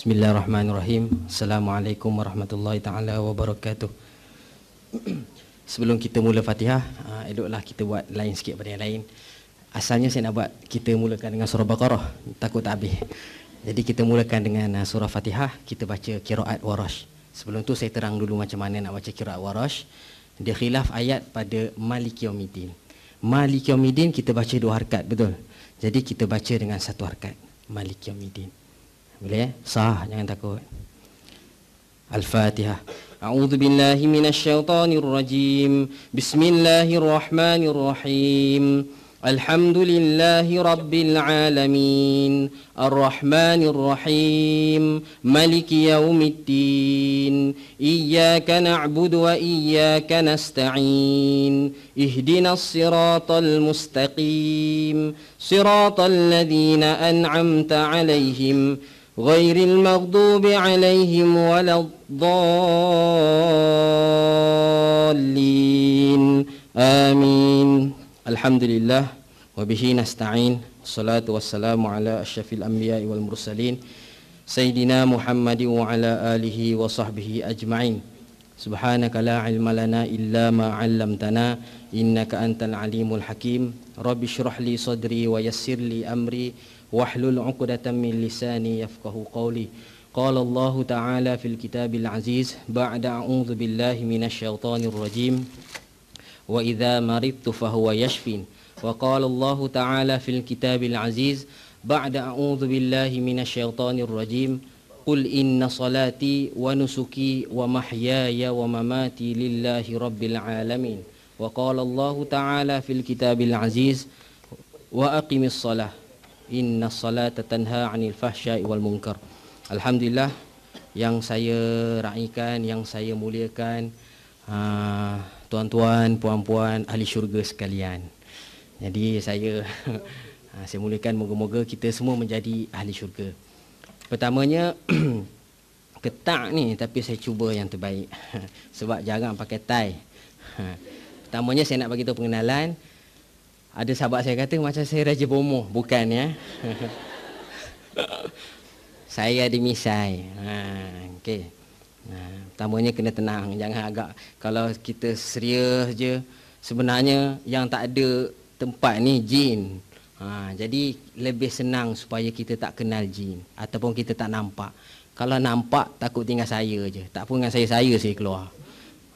Bismillahirrahmanirrahim. Assalamualaikum warahmatullahi taala wabarakatuh. Sebelum kita mula Fatihah, ah, eloklah kita buat lain sikit pada yang lain. Asalnya saya nak buat kita mulakan dengan surah Baqarah, takut tak habis. Jadi kita mulakan dengan ah, surah Fatihah, kita baca qiraat warash. Sebelum tu saya terang dulu macam mana nak baca qiraat warash. Dia khilaf ayat pada Maliki Yawmiddin. Maliki Yawmiddin kita baca dua harakat, betul. Jadi kita baca dengan satu harakat. Maliki Yawmiddin. Boleh ya? Sah, jangan takut. Al-Fatihah. أعوذ بالله من الشيطان الرجيم بسم الله الرحمن الرحيم الحمد لله رب العالمين الرحمن الرحيم ملك يوم الدين إياك نعبد وإياك نستعين اهدنا الصراط المستقيم صراط الذين أنعمت عليهم غير المغضوب عليهم ولا الضالين آمين الحمد لله وبه نستعين والصلاة والسلام على أشرف الأنبياء والمرسلين سيدنا محمد وعلى آله وصحبه أجمعين سبحانك لا علم لنا إلا ما علمتنا إنك أنت العليم الحكيم رب اشرح لي صدري ويسر لي أمري واحلل عقدة من لساني يفقه قولي قال الله تعالى في الكتاب العزيز بعد أعوذ بالله من الشيطان الرجيم وإذا مرضت فهو يشفين وقال الله تعالى في الكتاب العزيز بعد أعوذ بالله من الشيطان الرجيم قل إن صلاتي ونسكي ومحياي ومماتي لله رب العالمين وقال الله تعالى في الكتاب العزيز وأقم الصلاة Inna salata tanha anil fahsyai wal munkar Alhamdulillah Yang saya raikan, yang saya muliakan uh, Tuan-tuan, puan-puan, ahli syurga sekalian Jadi saya uh, Saya muliakan moga-moga kita semua menjadi ahli syurga Pertamanya Ketak ni tapi saya cuba yang terbaik Sebab jarang pakai tie ha, Pertamanya saya nak bagi tahu pengenalan ada sahabat saya kata macam saya raja bomo, bukan ya saya ada misai ha okey ha pertamanya kena tenang jangan agak kalau kita serius je sebenarnya yang tak ada tempat ni jin ha jadi lebih senang supaya kita tak kenal jin ataupun kita tak nampak kalau nampak takut tinggal saya je tak pun dengan saya saya saya keluar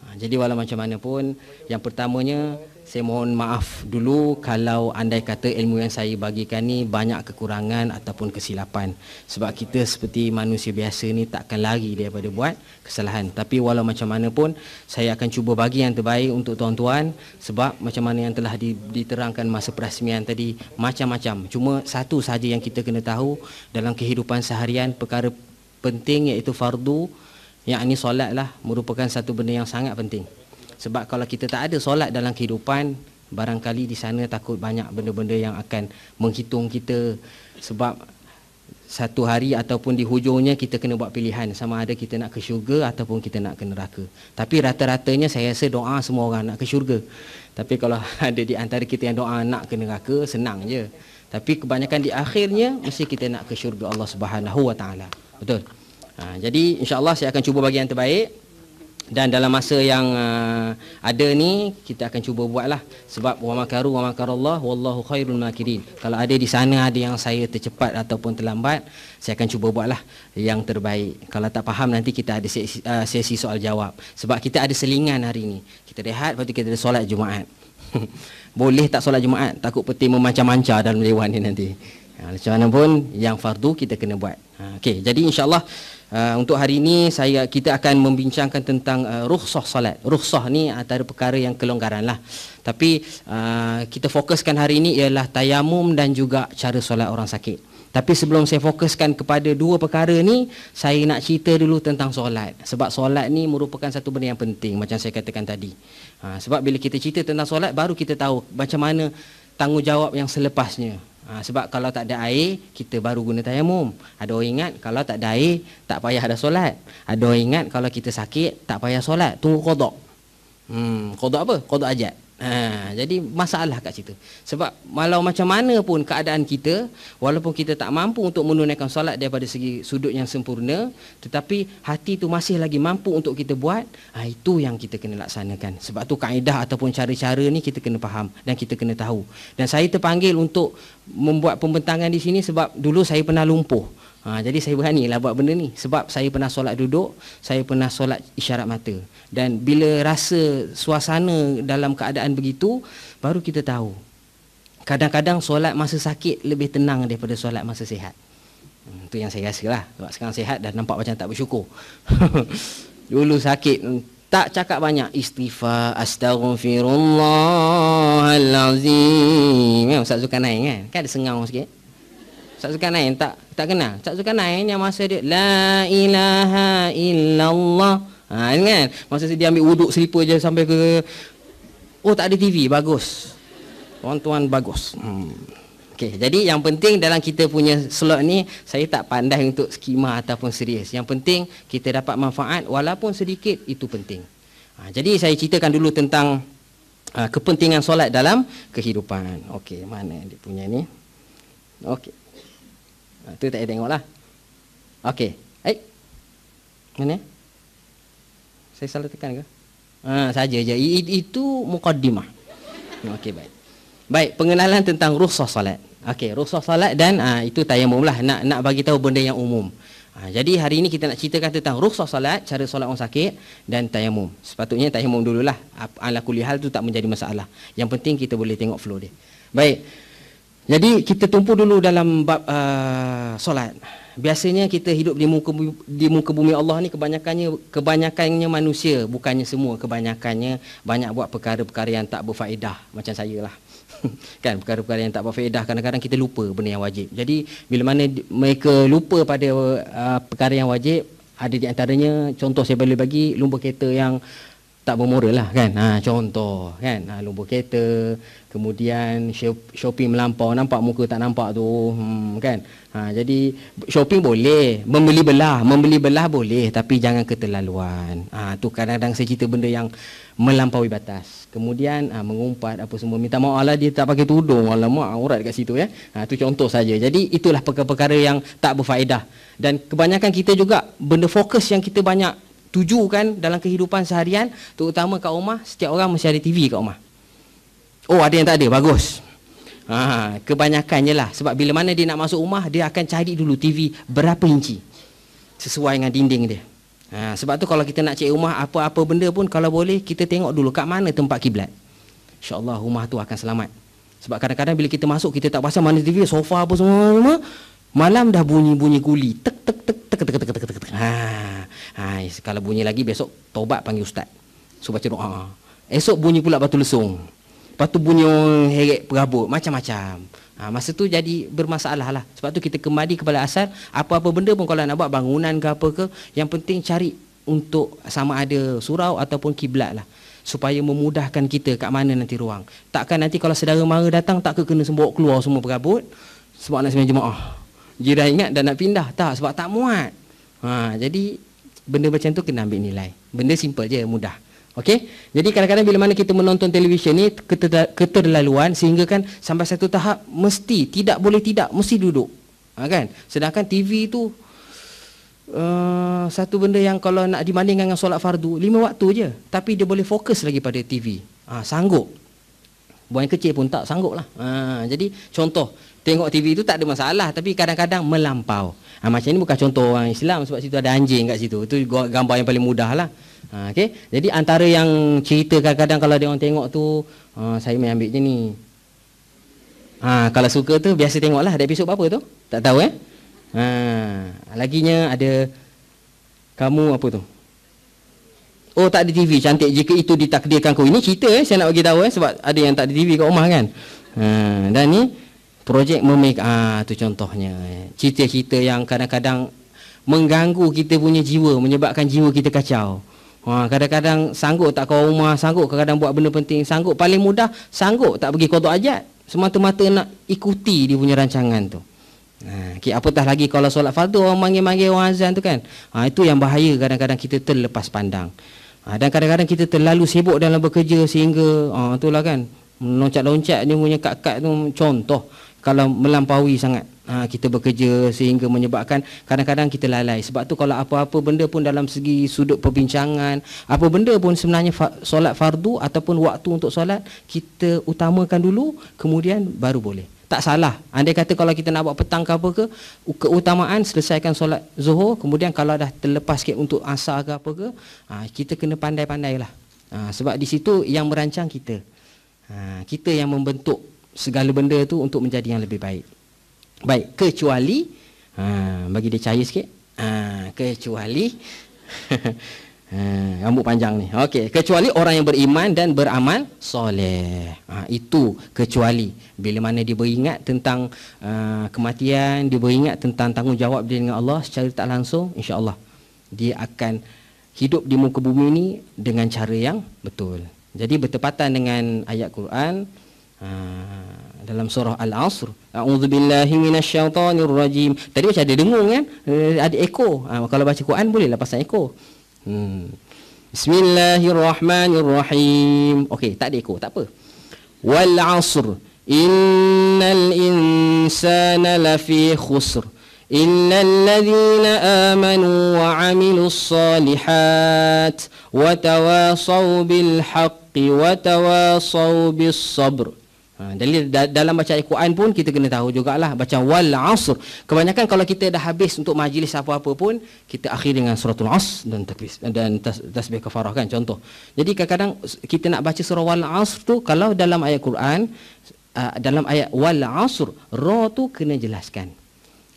ha, jadi walau macam mana pun yang pertamanya saya mohon maaf dulu kalau andai kata ilmu yang saya bagikan ni banyak kekurangan ataupun kesilapan sebab kita seperti manusia biasa ni takkan lari daripada buat kesalahan tapi walau macam mana pun saya akan cuba bagi yang terbaik untuk tuan-tuan sebab macam mana yang telah diterangkan masa perasmian tadi macam-macam cuma satu sahaja yang kita kena tahu dalam kehidupan seharian perkara penting iaitu fardu yang ini solat lah merupakan satu benda yang sangat penting sebab kalau kita tak ada solat dalam kehidupan barangkali di sana takut banyak benda-benda yang akan menghitung kita sebab satu hari ataupun di hujungnya kita kena buat pilihan sama ada kita nak ke syurga ataupun kita nak ke neraka tapi rata-ratanya saya rasa doa semua orang nak ke syurga tapi kalau ada di antara kita yang doa nak ke neraka senang je tapi kebanyakan di akhirnya mesti kita nak ke syurga Allah Subhanahu Wa Taala betul ha, jadi insyaallah saya akan cuba bagi yang terbaik dan dalam masa yang uh, ada ni kita akan cuba buatlah sebab wa makaru wa makarallah wallahu khairul makirin kalau ada di sana ada yang saya tercepat ataupun terlambat saya akan cuba buatlah yang terbaik kalau tak faham nanti kita ada sesi, uh, sesi soal jawab sebab kita ada selingan hari ni kita rehat waktu kita ada solat jumaat boleh tak solat jumaat takut peti memancar-mancar dalam dewan ni nanti ha, macam mana pun yang fardu kita kena buat ha, okey jadi insyaallah Uh, untuk hari ini saya kita akan membincangkan tentang uh, rukhsah solat. Rukhsah ni antara perkara yang kelonggaran lah. Tapi uh, kita fokuskan hari ini ialah tayamum dan juga cara solat orang sakit. Tapi sebelum saya fokuskan kepada dua perkara ni, saya nak cerita dulu tentang solat. Sebab solat ni merupakan satu benda yang penting macam saya katakan tadi. Ha, sebab bila kita cerita tentang solat baru kita tahu macam mana tanggungjawab yang selepasnya. Ha, sebab kalau tak ada air, kita baru guna tayamum. Ada orang ingat kalau tak ada air, tak payah ada solat. Ada orang ingat kalau kita sakit, tak payah solat. Tunggu kodok. Hmm, kodok apa? Kodok ajat. Ha, jadi masalah kat situ Sebab walau macam mana pun keadaan kita Walaupun kita tak mampu untuk menunaikan solat Daripada segi sudut yang sempurna Tetapi hati itu masih lagi mampu untuk kita buat ha, Itu yang kita kena laksanakan Sebab tu kaedah ataupun cara-cara ni kita kena faham Dan kita kena tahu Dan saya terpanggil untuk membuat pembentangan di sini Sebab dulu saya pernah lumpuh Ha, jadi saya berani lah buat benda ni sebab saya pernah solat duduk, saya pernah solat isyarat mata. Dan bila rasa suasana dalam keadaan begitu, baru kita tahu. Kadang-kadang solat masa sakit lebih tenang daripada solat masa sihat. Hmm, itu hmm, yang saya rasa lah. Sebab sekarang sihat dah nampak macam tak bersyukur. Dulu sakit, hmm, tak cakap banyak istighfar astaghfirullahalazim. Memang eh, Ustaz Zulkarnain kan? Kan ada sengau sikit. Ustaz Zulkarnain tak tak kenal. Ustaz Zulkarnain yang masa dia la ilaha illallah. Ha kan? Masa dia ambil wuduk selipa je sampai ke Oh tak ada TV, bagus. Tuan-tuan bagus. Hmm. Okay, jadi yang penting dalam kita punya slot ni Saya tak pandai untuk skema ataupun serius Yang penting kita dapat manfaat Walaupun sedikit itu penting ha, Jadi saya ceritakan dulu tentang uh, Kepentingan solat dalam kehidupan Okey mana dia punya ni Okey itu ha, tak payah tengok lah Okey Eh Mana Saya salah tekan ke ha, Saja je It, Itu mukaddimah Okey baik Baik pengenalan tentang rukhsah salat Okey rukhsah salat dan ha, Itu tayamum lah Nak, nak bagi tahu benda yang umum ha, Jadi hari ini kita nak ceritakan tentang rukhsah salat Cara solat orang sakit Dan tayamum Sepatutnya tayamum dululah Alakulihal tu tak menjadi masalah Yang penting kita boleh tengok flow dia Baik, jadi kita tumpu dulu dalam bab uh, solat. Biasanya kita hidup di muka di muka bumi Allah ni kebanyakannya kebanyakannya manusia, bukannya semua kebanyakannya banyak buat perkara-perkara yang tak berfaedah macam saya lah. kan perkara-perkara yang tak berfaedah kadang-kadang kita lupa benda yang wajib. Jadi bila mana mereka lupa pada uh, perkara yang wajib ada di antaranya contoh saya boleh bagi lumba kereta yang tak bermoral lah kan ha, contoh kan ha, lumpur kereta kemudian shopping melampau nampak muka tak nampak tu hmm, kan ha, jadi shopping boleh membeli belah membeli belah boleh tapi jangan keterlaluan ha, tu kadang-kadang saya cerita benda yang melampaui batas kemudian ha, mengumpat apa semua minta maaf lah dia tak pakai tudung alamak aurat kat situ ya ha, tu contoh saja jadi itulah perkara-perkara yang tak berfaedah dan kebanyakan kita juga benda fokus yang kita banyak tuju kan dalam kehidupan seharian terutama kat rumah setiap orang mesti ada TV kat rumah oh ada yang tak ada bagus ha, kebanyakannya lah sebab bila mana dia nak masuk rumah dia akan cari dulu TV berapa inci sesuai dengan dinding dia ha, sebab tu kalau kita nak cek rumah apa-apa benda pun kalau boleh kita tengok dulu kat mana tempat kiblat insyaAllah rumah tu akan selamat sebab kadang-kadang bila kita masuk kita tak pasang mana TV sofa apa semua, semua Malam dah bunyi-bunyi guli. Tek tek tek tek tek tek tek tek. tek. Ha. Hai, kalau bunyi lagi besok tobat panggil ustaz. So baca doa. Esok bunyi pula batu lesung. batu bunyi orang heret perabot macam-macam. Ha, masa tu jadi bermasalah lah. Sebab tu kita kembali kepada asal. Apa-apa benda pun kalau nak buat bangunan ke apa ke. Yang penting cari untuk sama ada surau ataupun kiblat lah. Supaya memudahkan kita kat mana nanti ruang. Takkan nanti kalau saudara mara datang tak ke kena sembuh keluar semua perabot. Sebab nak sembuh jemaah. Ah. Jiran ingat dah nak pindah tak sebab tak muat. Ha, jadi benda macam tu kena ambil nilai. Benda simple je, mudah. Okey. Jadi kadang-kadang bila mana kita menonton televisyen ni keterlaluan sehingga kan sampai satu tahap mesti tidak boleh tidak mesti duduk. Ha, kan? Sedangkan TV tu uh, satu benda yang kalau nak dibandingkan dengan solat fardu lima waktu je tapi dia boleh fokus lagi pada TV ha, sanggup buang kecil pun tak sanggup lah ha, jadi contoh tengok TV itu tak ada masalah tapi kadang-kadang melampau. Ha, macam ni bukan contoh orang Islam sebab situ ada anjing kat situ. Itu gambar yang paling mudah lah. Ha, ah, okay? Jadi antara yang cerita kadang-kadang kalau dia orang tengok tu, ha, saya main ambil je ni. Ha, kalau suka tu biasa tengok lah. Ada episod apa tu? Tak tahu eh? Ha, laginya ada kamu apa tu? Oh tak ada TV cantik jika itu ditakdirkan kau. Ini cerita eh saya nak bagi tahu eh sebab ada yang tak ada TV kat rumah kan. Ha, dan ni projek memik ah tu contohnya cerita-cerita yang kadang-kadang mengganggu kita punya jiwa menyebabkan jiwa kita kacau ha, kadang-kadang sanggup tak kau rumah sanggup kadang-kadang buat benda penting sanggup paling mudah sanggup tak pergi kodok ajat semata-mata nak ikuti dia punya rancangan tu ha, okay, apatah lagi kalau solat fardu orang manggil-manggil orang azan tu kan ha, itu yang bahaya kadang-kadang kita terlepas pandang ha, dan kadang-kadang kita terlalu sibuk dalam bekerja sehingga ha, itulah kan loncat-loncat dia punya kat-kat tu contoh kalau melampaui sangat ha, kita bekerja sehingga menyebabkan kadang-kadang kita lalai sebab tu kalau apa-apa benda pun dalam segi sudut perbincangan apa benda pun sebenarnya fa- solat fardu ataupun waktu untuk solat kita utamakan dulu kemudian baru boleh tak salah Anda kata kalau kita nak buat petang ke apa ke keutamaan selesaikan solat zuhur kemudian kalau dah terlepas sikit untuk asar ke apa ke ha, kita kena pandai-pandailah ha, sebab di situ yang merancang kita ha, kita yang membentuk segala benda tu untuk menjadi yang lebih baik. Baik, kecuali ha bagi dia cahaya sikit. Ha kecuali ha rambut panjang ni. Okey, kecuali orang yang beriman dan beramal soleh. Ha itu kecuali bila mana dia beringat tentang ha, kematian, dia beringat tentang tanggungjawab dia dengan Allah secara tak langsung, insya-Allah dia akan hidup di muka bumi ni dengan cara yang betul. Jadi bertepatan dengan ayat Quran, Ah, dalam surah Al-Asr A'udhu billahi minasyaitanir rajim Tadi macam ada dengung kan eh, Ada eko ha, ah, Kalau baca Quran boleh lah pasang eko hmm. Bismillahirrahmanirrahim Okey tak ada eko tak apa Wal-Asr Innal insana lafi khusr إلا الذين آمنوا وعملوا الصالحات وتواصوا بالحق وتواصوا بالصبر jadi ha, da- dalam baca Al-Quran pun kita kena tahu jugalah baca wal asr. Kebanyakan kalau kita dah habis untuk majlis apa-apa pun kita akhiri dengan suratul asr dan takbis dan tas- tasbih kafarah kan contoh. Jadi kadang-kadang kita nak baca surah wal asr tu kalau dalam ayat al Quran dalam ayat wal asr ra tu kena jelaskan.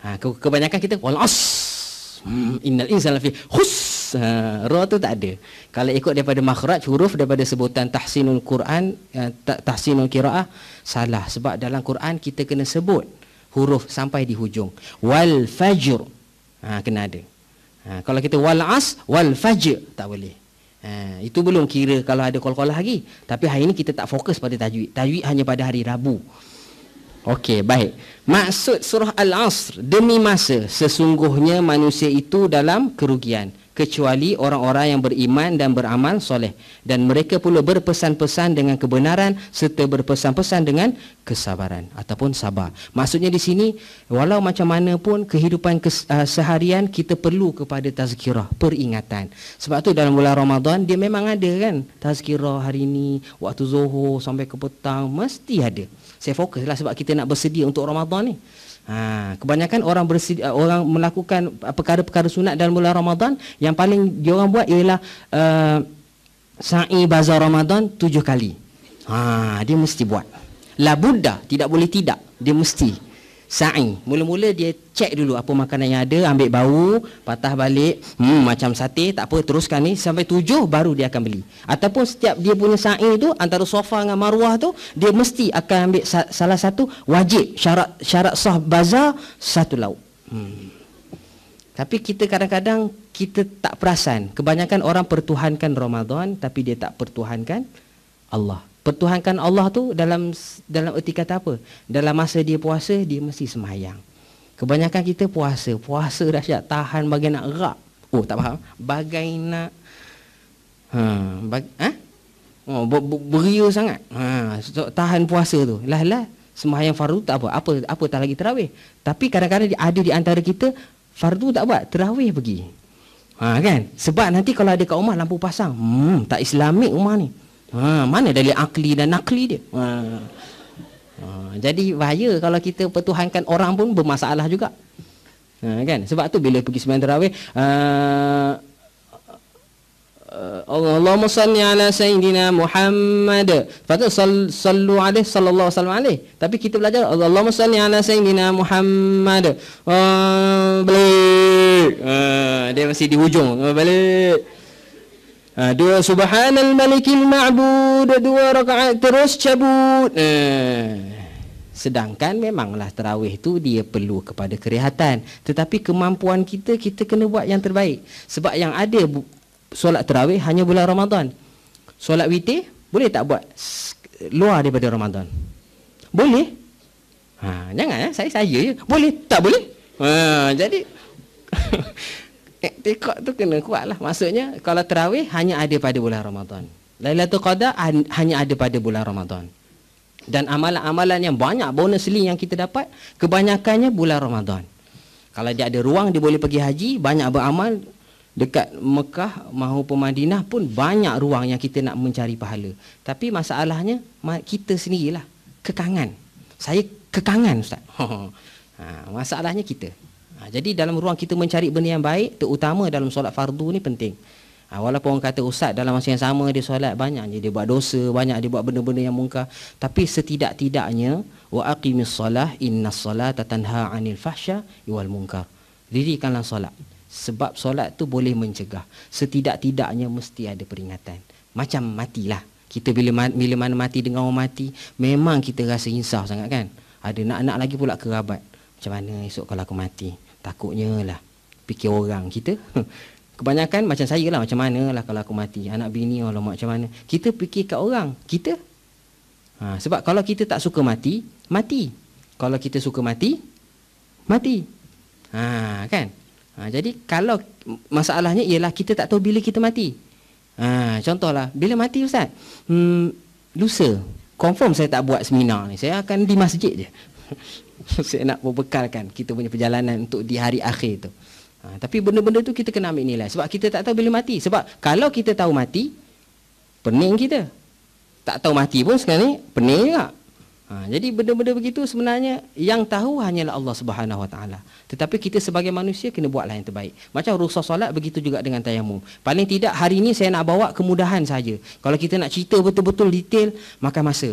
Ha, kebanyakan kita wal asr. Hmm, innal insana lafi khusr Ha, ra tu tak ada kalau ikut daripada makhraj huruf daripada sebutan tahsinul quran eh, tahsinul kiraah salah sebab dalam quran kita kena sebut huruf sampai di hujung wal fajr ha kena ada ha kalau kita wal as wal fajr tak boleh ha itu belum kira kalau ada kol kol lagi tapi hari ini kita tak fokus pada tajwid tajwid hanya pada hari rabu Okey, baik. Maksud surah Al-Asr, demi masa sesungguhnya manusia itu dalam kerugian kecuali orang-orang yang beriman dan beramal soleh dan mereka pula berpesan-pesan dengan kebenaran serta berpesan-pesan dengan kesabaran ataupun sabar. Maksudnya di sini walau macam mana pun kehidupan kes, uh, seharian kita perlu kepada tazkirah, peringatan. Sebab tu dalam bulan Ramadan dia memang ada kan tazkirah hari ini waktu Zuhur sampai ke petang mesti ada. Saya fokuslah sebab kita nak bersedia untuk Ramadan ni. Ha, kebanyakan orang bersedi- uh, orang melakukan uh, perkara-perkara sunat dalam bulan Ramadan yang paling diorang buat ialah uh, sa'i bazar Ramadan tujuh kali. Ha, dia mesti buat. La Buddha tidak boleh tidak, dia mesti sa'i. Mula-mula dia cek dulu apa makanan yang ada, ambil bau, patah balik, hmm, macam sate, tak apa, teruskan ni. Sampai tujuh, baru dia akan beli. Ataupun setiap dia punya sa'i tu, antara sofa dengan maruah tu, dia mesti akan ambil sa- salah satu wajib syarat syarat sah bazar, satu lauk. Hmm. Tapi kita kadang-kadang, kita tak perasan. Kebanyakan orang pertuhankan Ramadan, tapi dia tak pertuhankan Allah pertuhankan Allah tu dalam dalam erti kata apa? Dalam masa dia puasa, dia mesti semayang. Kebanyakan kita puasa, puasa dah siap tahan bagai nak rak. Oh, tak faham. Bagai nak ha, bag, ha? Oh, ber, ber, beria sangat. Ha, tahan puasa tu. Lah lah, semayang fardu tak apa. Apa apa tak lagi tarawih. Tapi kadang-kadang ada di antara kita fardu tak buat, tarawih pergi. Ha kan? Sebab nanti kalau ada kat rumah lampu pasang, hmm, tak islamik rumah ni. Ha, mana dalil akli dan nakli dia? Ha. Ha, jadi bahaya kalau kita pertuhankan orang pun bermasalah juga. Ha, kan? Sebab tu bila pergi sembahyang tarawih, uh, ha, ha, Allahumma salli ala sayyidina Muhammad. Fatu sallu alaih sallallahu alaihi wasallam. Tapi kita belajar Allahumma salli ala sayyidina Muhammad. Uh, Uh, dia masih di hujung. Uh, balik. Ha, dua subhanal malikil ma'bud dua rakaat terus cabut. Ha. Sedangkan memanglah terawih itu dia perlu kepada kerehatan. Tetapi kemampuan kita, kita kena buat yang terbaik. Sebab yang ada solat terawih hanya bulan Ramadan. Solat witir boleh tak buat luar daripada Ramadan? Boleh. Ha, jangan, eh. saya saya Boleh, tak boleh. Ha, jadi... Iktikad eh, tu kena kuat lah Maksudnya kalau terawih hanya ada pada bulan Ramadan Lailatul Qadar hanya ada pada bulan Ramadan dan amalan-amalan yang banyak bonus link yang kita dapat kebanyakannya bulan Ramadan. Kalau dia ada ruang dia boleh pergi haji, banyak beramal dekat Mekah maupun Madinah pun banyak ruang yang kita nak mencari pahala. Tapi masalahnya kita sendirilah kekangan. Saya kekangan ustaz. Ha masalahnya kita. Ha, jadi dalam ruang kita mencari benda yang baik terutama dalam solat fardu ni penting Ha, walaupun orang kata ustaz dalam masa yang sama dia solat banyak je dia buat dosa banyak dia buat benda-benda yang mungkar tapi setidak-tidaknya wa aqimis solah innas solata tanha 'anil fahsya wal munkar dirikanlah solat sebab solat tu boleh mencegah setidak-tidaknya mesti ada peringatan macam matilah kita bila bila mana mati dengan orang mati memang kita rasa insaf sangat kan ada anak-anak lagi pula kerabat macam mana esok kalau aku mati takutnya lah fikir orang kita kebanyakan macam saya lah macam mana lah kalau aku mati anak bini Allah macam mana kita fikir kat orang kita ha, sebab kalau kita tak suka mati mati kalau kita suka mati mati ha, kan ha, jadi kalau masalahnya ialah kita tak tahu bila kita mati ha, contohlah bila mati Ustaz hmm, lusa confirm saya tak buat seminar ni saya akan di masjid je saya nak membekalkan kita punya perjalanan untuk di hari akhir tu. Ha, tapi benda-benda tu kita kena ambil nilai sebab kita tak tahu bila mati. Sebab kalau kita tahu mati, pening kita. Tak tahu mati pun sekarang ni pening juga. Ha, jadi benda-benda begitu sebenarnya yang tahu hanyalah Allah Subhanahu Wa Taala. Tetapi kita sebagai manusia kena buatlah yang terbaik. Macam rukhsah solat begitu juga dengan tayamu. Paling tidak hari ini saya nak bawa kemudahan saja. Kalau kita nak cerita betul-betul detail makan masa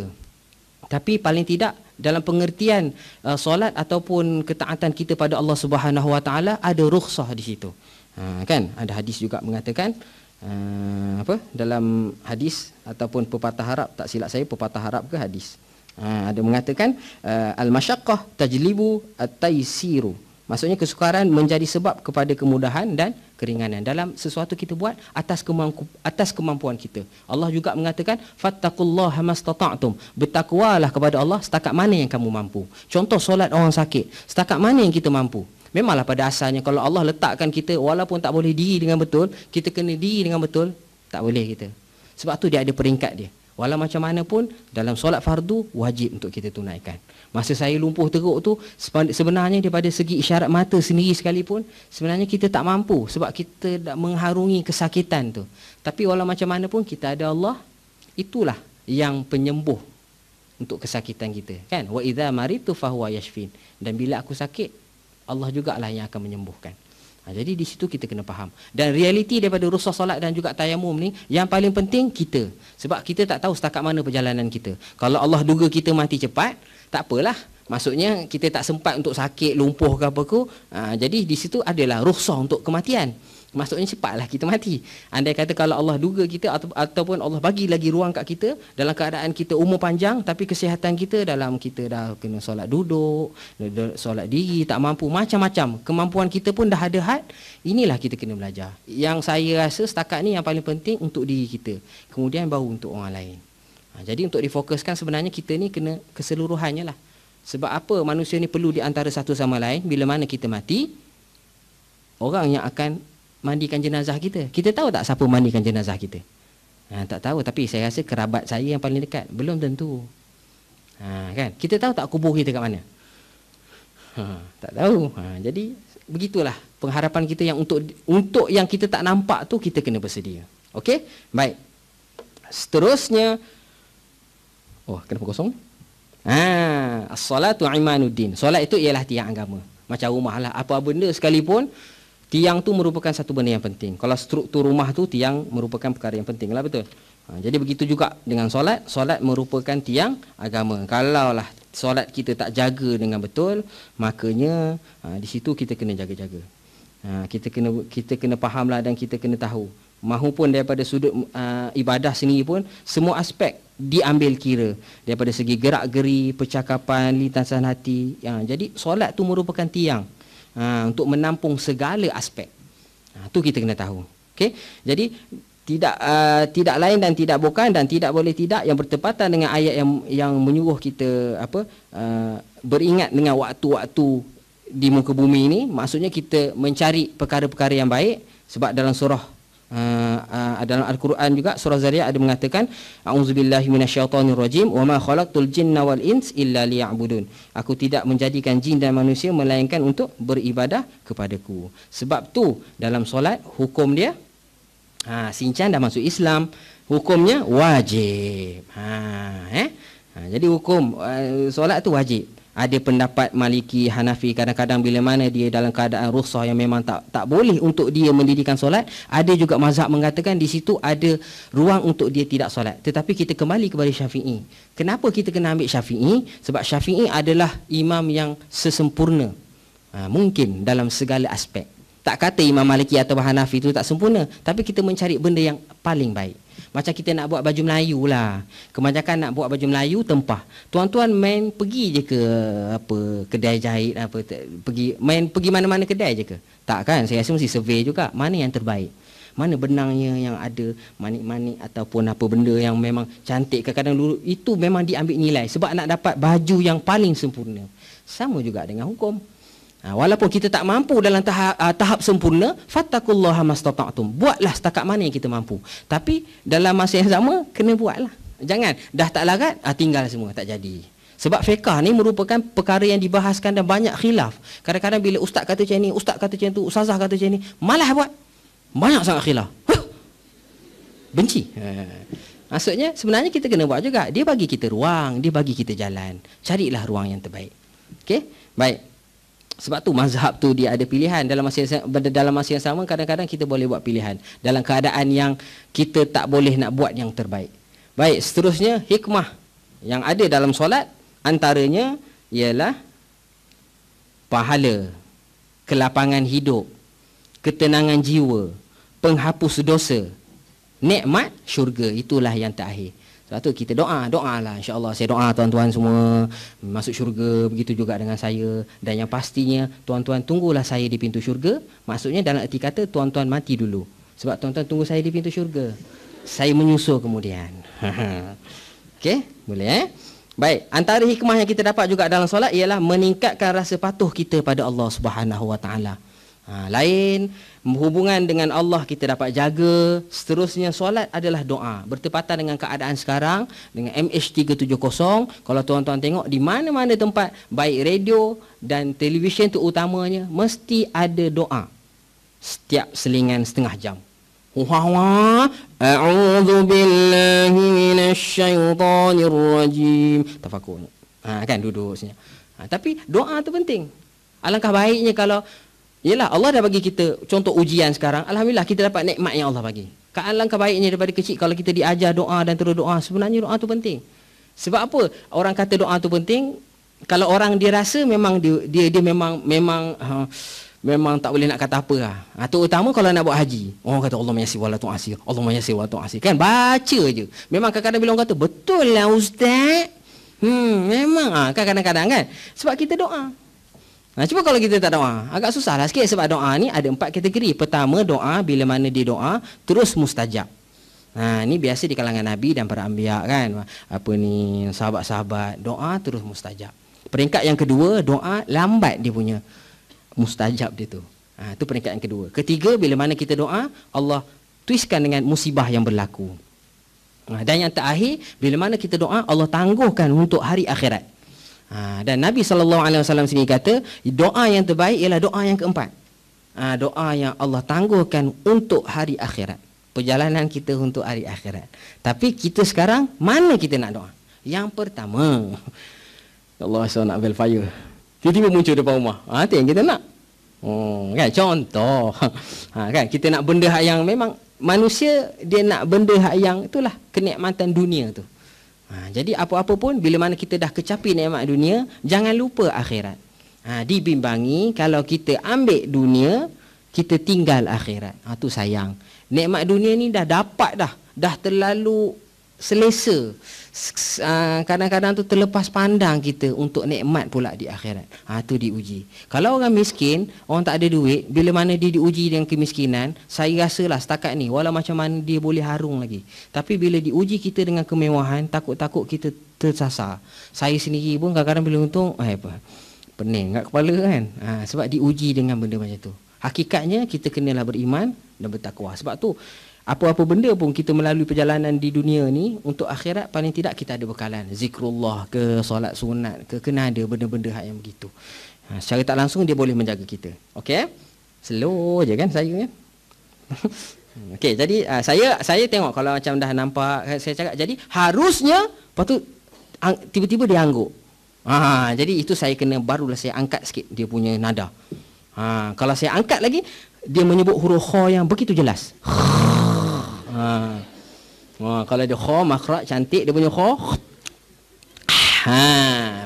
tapi paling tidak dalam pengertian uh, solat ataupun ketaatan kita pada Allah Subhanahu Wa Taala ada rukhsah di situ. Ha, kan? Ada hadis juga mengatakan uh, apa? Dalam hadis ataupun pepatah Arab tak silap saya pepatah Arab ke hadis. Ha, ada mengatakan uh, al-masyaqqah tajlibu at-taysiru. Maksudnya kesukaran menjadi sebab kepada kemudahan dan keringanan dalam sesuatu kita buat atas kemampu, atas kemampuan kita. Allah juga mengatakan fattaqullaha mastata'tum. Bertakwalah kepada Allah setakat mana yang kamu mampu. Contoh solat orang sakit, setakat mana yang kita mampu. Memanglah pada asalnya kalau Allah letakkan kita walaupun tak boleh diri dengan betul, kita kena diri dengan betul, tak boleh kita. Sebab tu dia ada peringkat dia. Walau macam mana pun dalam solat fardu wajib untuk kita tunaikan. Masa saya lumpuh teruk tu sebenarnya daripada segi isyarat mata sendiri sekalipun sebenarnya kita tak mampu sebab kita tak mengharungi kesakitan tu. Tapi walau macam mana pun kita ada Allah itulah yang penyembuh untuk kesakitan kita kan wa idza maritu fahuwa yashfin dan bila aku sakit Allah jugalah yang akan menyembuhkan ha, jadi di situ kita kena faham dan realiti daripada rusuh solat dan juga tayamum ni yang paling penting kita sebab kita tak tahu setakat mana perjalanan kita kalau Allah duga kita mati cepat tak apalah maksudnya kita tak sempat untuk sakit lumpuh ke apa ke ha, jadi di situ adalah rukhsah untuk kematian maksudnya cepatlah kita mati Anda kata kalau Allah duga kita atau, ataupun Allah bagi lagi ruang kat kita dalam keadaan kita umur panjang tapi kesihatan kita dalam kita dah kena solat duduk solat diri tak mampu macam-macam kemampuan kita pun dah ada had inilah kita kena belajar yang saya rasa setakat ni yang paling penting untuk diri kita kemudian baru untuk orang lain ha, Jadi untuk difokuskan sebenarnya kita ni kena keseluruhannya lah Sebab apa manusia ni perlu di antara satu sama lain Bila mana kita mati Orang yang akan mandikan jenazah kita Kita tahu tak siapa mandikan jenazah kita ha, Tak tahu tapi saya rasa kerabat saya yang paling dekat Belum tentu ha, kan? Kita tahu tak kubur kita kat mana ha, Tak tahu ha, Jadi begitulah pengharapan kita yang untuk untuk yang kita tak nampak tu kita kena bersedia. Okey? Baik. Seterusnya Oh, kenapa kosong? Ha, as-salatu imanuddin. Solat itu ialah tiang agama. Macam rumah lah. Apa benda sekalipun, tiang tu merupakan satu benda yang penting. Kalau struktur rumah tu, tiang merupakan perkara yang penting lah, betul? Ha, jadi begitu juga dengan solat. Solat merupakan tiang agama. Kalaulah solat kita tak jaga dengan betul, makanya ha, di situ kita kena jaga-jaga. Ha, kita kena kita kena fahamlah dan kita kena tahu mahupun daripada sudut uh, ibadah sendiri pun semua aspek diambil kira daripada segi gerak geri percakapan lintasan hati ya, jadi solat tu merupakan tiang uh, untuk menampung segala aspek uh, tu kita kena tahu Okay, jadi tidak uh, tidak lain dan tidak bukan dan tidak boleh tidak yang bertepatan dengan ayat yang yang menyuruh kita apa uh, beringat dengan waktu-waktu di muka bumi ini maksudnya kita mencari perkara-perkara yang baik sebab dalam surah uh, dalam Al-Quran juga surah Zariyat ada mengatakan auzubillahi minasyaitonirrajim wa ma khalaqtul jinna wal ins illa liya'budun. Aku tidak menjadikan jin dan manusia melainkan untuk beribadah kepadaku. Sebab tu dalam solat hukum dia ha sincan dah masuk Islam hukumnya wajib. Ha eh. Ha, jadi hukum uh, solat tu wajib ada pendapat Maliki Hanafi kadang-kadang bila mana dia dalam keadaan rukhsah yang memang tak tak boleh untuk dia mendirikan solat ada juga mazhab mengatakan di situ ada ruang untuk dia tidak solat tetapi kita kembali kepada Syafi'i kenapa kita kena ambil Syafi'i sebab Syafi'i adalah imam yang sesempurna ha, mungkin dalam segala aspek tak kata Imam Maliki atau Hanafi itu tak sempurna tapi kita mencari benda yang paling baik macam kita nak buat baju Melayu lah. Kebanyakan nak buat baju Melayu, tempah. Tuan-tuan main pergi je ke apa kedai jahit, apa pergi main pergi mana-mana kedai je ke? Tak kan? Saya rasa mesti survey juga. Mana yang terbaik? Mana benangnya yang ada manik-manik ataupun apa benda yang memang cantik kadang-kadang dulu itu memang diambil nilai sebab nak dapat baju yang paling sempurna. Sama juga dengan hukum. Ha, walaupun kita tak mampu dalam tahap, uh, tahap sempurna fattakullaha mastata'tum buatlah setakat mana yang kita mampu tapi dalam masa yang sama kena buatlah jangan dah tak larat uh, tinggal semua tak jadi sebab fiqah ni merupakan perkara yang dibahaskan dan banyak khilaf kadang-kadang bila ustaz kata macam ni ustaz kata macam tu ustazah kata macam ni malah buat banyak sangat khilaf huh. benci maksudnya sebenarnya kita kena buat juga dia bagi kita ruang dia bagi kita jalan carilah ruang yang terbaik okey baik sebab tu mazhab tu dia ada pilihan dalam masa yang, dalam masa yang sama kadang-kadang kita boleh buat pilihan dalam keadaan yang kita tak boleh nak buat yang terbaik. Baik, seterusnya hikmah yang ada dalam solat antaranya ialah pahala, kelapangan hidup, ketenangan jiwa, penghapus dosa, nikmat syurga itulah yang terakhir. Lepas tu kita doa, doa lah insyaAllah saya doa tuan-tuan semua masuk syurga begitu juga dengan saya Dan yang pastinya tuan-tuan tunggulah saya di pintu syurga Maksudnya dalam erti kata tuan-tuan mati dulu Sebab tuan-tuan tunggu saya di pintu syurga Saya menyusul kemudian Okey, boleh eh Baik, antara hikmah yang kita dapat juga dalam solat ialah meningkatkan rasa patuh kita pada Allah Subhanahu Ha, lain hubungan dengan Allah kita dapat jaga seterusnya solat adalah doa bertepatan dengan keadaan sekarang dengan MH370 kalau tuan-tuan tengok di mana-mana tempat baik radio dan televisyen tu utamanya mesti ada doa setiap selingan setengah jam wa wa a'udzu billahi minasyaitonir rajim tafakkur ha, kan duduk sini ha, tapi doa tu penting alangkah baiknya kalau Yalah Allah dah bagi kita contoh ujian sekarang. Alhamdulillah kita dapat nikmat yang Allah bagi. Kan langkah baiknya daripada kecil kalau kita diajar doa dan terus doa. Sebenarnya doa tu penting. Sebab apa? Orang kata doa tu penting. Kalau orang dia rasa memang dia dia, dia memang memang ha, memang tak boleh nak kata apa lah. Ha, terutama kalau nak buat haji. Orang kata Allah menyasih wala tu'asi. Allah menyasih wala tu'asi. Kan baca je. Memang kadang-kadang bila orang kata betul lah ustaz. Hmm, memang ah kan kadang-kadang kan sebab kita doa Nah, ha, cuba kalau kita tak doa, agak susah lah sikit sebab doa ni ada empat kategori. Pertama, doa bila mana dia doa, terus mustajab. Nah, ha, ini biasa di kalangan Nabi dan para ambiya kan. Apa ni, sahabat-sahabat, doa terus mustajab. Peringkat yang kedua, doa lambat dia punya mustajab dia tu. Ha, itu peringkat yang kedua. Ketiga, bila mana kita doa, Allah twistkan dengan musibah yang berlaku. Nah, ha, dan yang terakhir, bila mana kita doa, Allah tangguhkan untuk hari akhirat. Ha, dan Nabi saw. alaihi sini kata, doa yang terbaik ialah doa yang keempat. Ha, doa yang Allah tangguhkan untuk hari akhirat. Perjalanan kita untuk hari akhirat. Tapi kita sekarang mana kita nak doa? Yang pertama. Ya Allah SWT nak bell fire. Tiba-tiba muncul depan rumah. Ha, itu yang kita nak. Hmm, kan? Contoh. Ha, kan? Kita nak benda yang memang manusia dia nak benda yang itulah kenikmatan dunia tu. Ha, jadi apa-apa pun bila mana kita dah kecapi nikmat dunia, jangan lupa akhirat. Ha, dibimbangi kalau kita ambil dunia, kita tinggal akhirat. Ha, sayang. Nikmat dunia ni dah dapat dah. Dah terlalu selesa ah, kadang-kadang tu terlepas pandang kita untuk nikmat pula di akhirat ha, tu diuji kalau orang miskin orang tak ada duit bila mana dia diuji dengan kemiskinan saya rasalah setakat ni walau macam mana dia boleh harung lagi tapi bila diuji kita dengan kemewahan takut-takut kita tersasar saya sendiri pun kadang-kadang bila untung eh, apa pening kat kepala kan ha, sebab diuji dengan benda macam tu hakikatnya kita kenalah beriman dan bertakwa sebab tu apa-apa benda pun kita melalui perjalanan di dunia ni untuk akhirat paling tidak kita ada bekalan zikrullah ke solat sunat ke kena ada benda-benda hak yang begitu ha, secara tak langsung dia boleh menjaga kita Okay, slow je kan saya kan okey jadi uh, saya saya tengok kalau macam dah nampak eh, saya cakap jadi harusnya lepas tu tiba-tiba dia angguk ha, jadi itu saya kena barulah saya angkat sikit dia punya nada ha, kalau saya angkat lagi dia menyebut huruf kha yang begitu jelas kha. Ha. Ha. kalau dia kha makhraj cantik dia punya kha. Ha,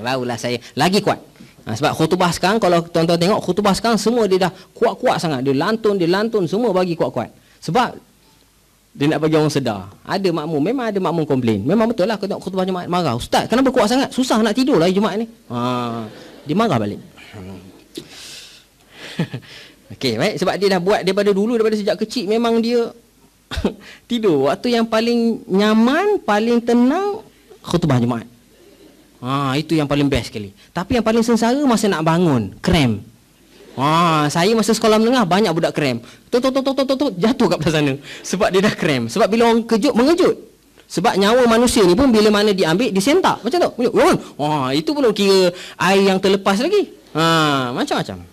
barulah saya lagi kuat. Ha, sebab khutbah sekarang kalau tuan-tuan tengok khutbah sekarang semua dia dah kuat-kuat sangat. Dia lantun, dia lantun semua bagi kuat-kuat. Sebab dia nak bagi orang sedar. Ada makmum, memang ada makmum komplain. Memang betul lah kalau tengok khutbah Jumaat marah. Ustaz, kenapa kuat sangat? Susah nak tidur lah Jumaat ni. Ha, dia marah balik. Okey, baik. Sebab dia dah buat daripada dulu, daripada sejak kecil memang dia tidur waktu yang paling nyaman paling tenang khutbah jumaat ha itu yang paling best sekali tapi yang paling sengsara masa nak bangun krem ha saya masa sekolah menengah banyak budak krem tu tu tu tu tu jatuh kat sana sebab dia dah krem sebab bila orang kejut mengejut sebab nyawa manusia ni pun bila mana diambil disentak macam tu bangun ha itu belum kira air yang terlepas lagi ha macam-macam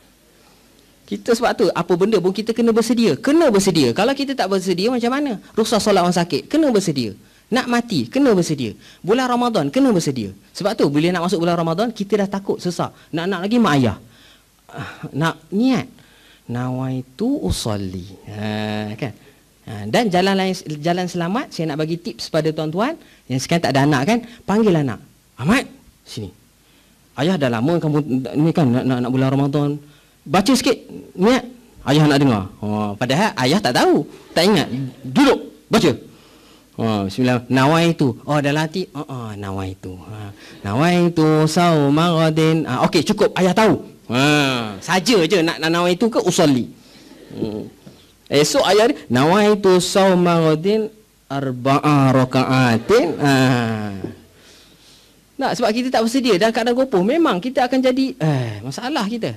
kita sebab tu apa benda pun kita kena bersedia. Kena bersedia. Kalau kita tak bersedia macam mana? Rusak solat orang sakit. Kena bersedia. Nak mati, kena bersedia. Bulan Ramadan, kena bersedia. Sebab tu bila nak masuk bulan Ramadan, kita dah takut sesak. Nak nak lagi mak ayah. Ah, nak niat. Nawaitu usalli. Ha, kan? Ha, dan jalan lain, jalan selamat, saya nak bagi tips pada tuan-tuan yang sekarang tak ada anak kan. Panggil anak. Ahmad, sini. Ayah dah lama kamu ni kan nak nak, nak bulan Ramadan baca sikit niat ayah nak dengar ha, padahal ayah tak tahu tak ingat duduk baca ha, bismillah nawai itu oh dah hati ha, ha, nawai itu ha, nawai itu sau maradin ha, okey cukup ayah tahu ha, saja je nak, nak nawai itu ke usolli hmm. esok ayah ni nawai itu sau maradin arba'a raka'atin ha. Nah, sebab kita tak bersedia dan keadaan gopoh memang kita akan jadi eh, masalah kita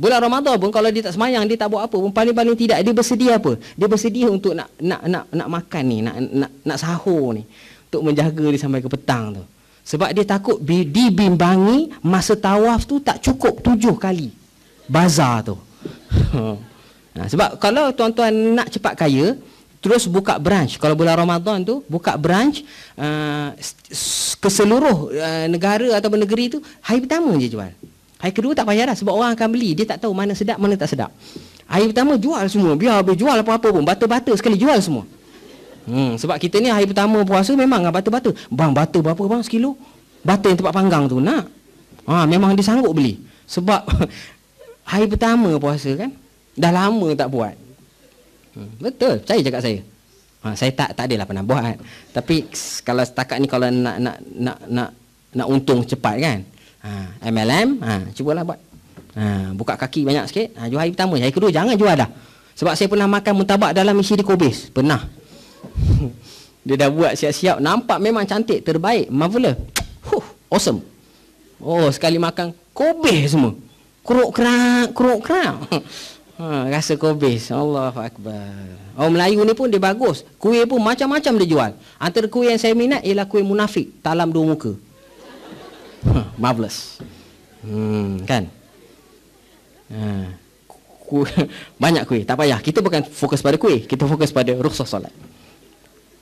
Bulan Ramadan pun kalau dia tak semayang, dia tak buat apa pun. Paling-paling tidak dia bersedia apa? Dia bersedia untuk nak nak nak nak makan ni, nak nak nak sahur ni. Untuk menjaga dia sampai ke petang tu. Sebab dia takut bi dibimbangi masa tawaf tu tak cukup tujuh kali. Bazar tu. nah, ha, sebab kalau tuan-tuan nak cepat kaya, terus buka branch. Kalau bulan Ramadan tu, buka branch uh, keseluruh uh, negara atau negeri tu, hari pertama je jual. Air kedua tak payah dah sebab orang akan beli. Dia tak tahu mana sedap, mana tak sedap. Air pertama jual semua. Biar habis jual apa-apa pun. Batu-batu sekali jual semua. Hmm, sebab kita ni air pertama puasa memang dengan batu-batu. Bang, batu berapa bang? Sekilo? Batu yang tempat panggang tu nak? Ha, memang dia sanggup beli. Sebab air pertama puasa kan? Dah lama tak buat. Hmm, betul. saya cakap saya. Ha, saya tak tak adalah pernah buat. Tapi kalau setakat ni kalau nak nak nak nak nak untung cepat kan? ha, MLM ha, lah buat ha, buka kaki banyak sikit ha, jual hari pertama hari kedua jangan jual dah sebab saya pernah makan mentabak dalam isi di Kobis pernah dia dah buat siap-siap nampak memang cantik terbaik marvelous huh, awesome oh sekali makan Kobis semua kerok kerak kerok kerak ha, rasa Kobis Allah Akbar Orang Melayu ni pun dia bagus Kuih pun macam-macam dia jual Antara kuih yang saya minat ialah kuih munafik Talam dua muka marvelous hmm, kan uh, banyak kuih tak payah kita bukan fokus pada kuih kita fokus pada rukhsah solat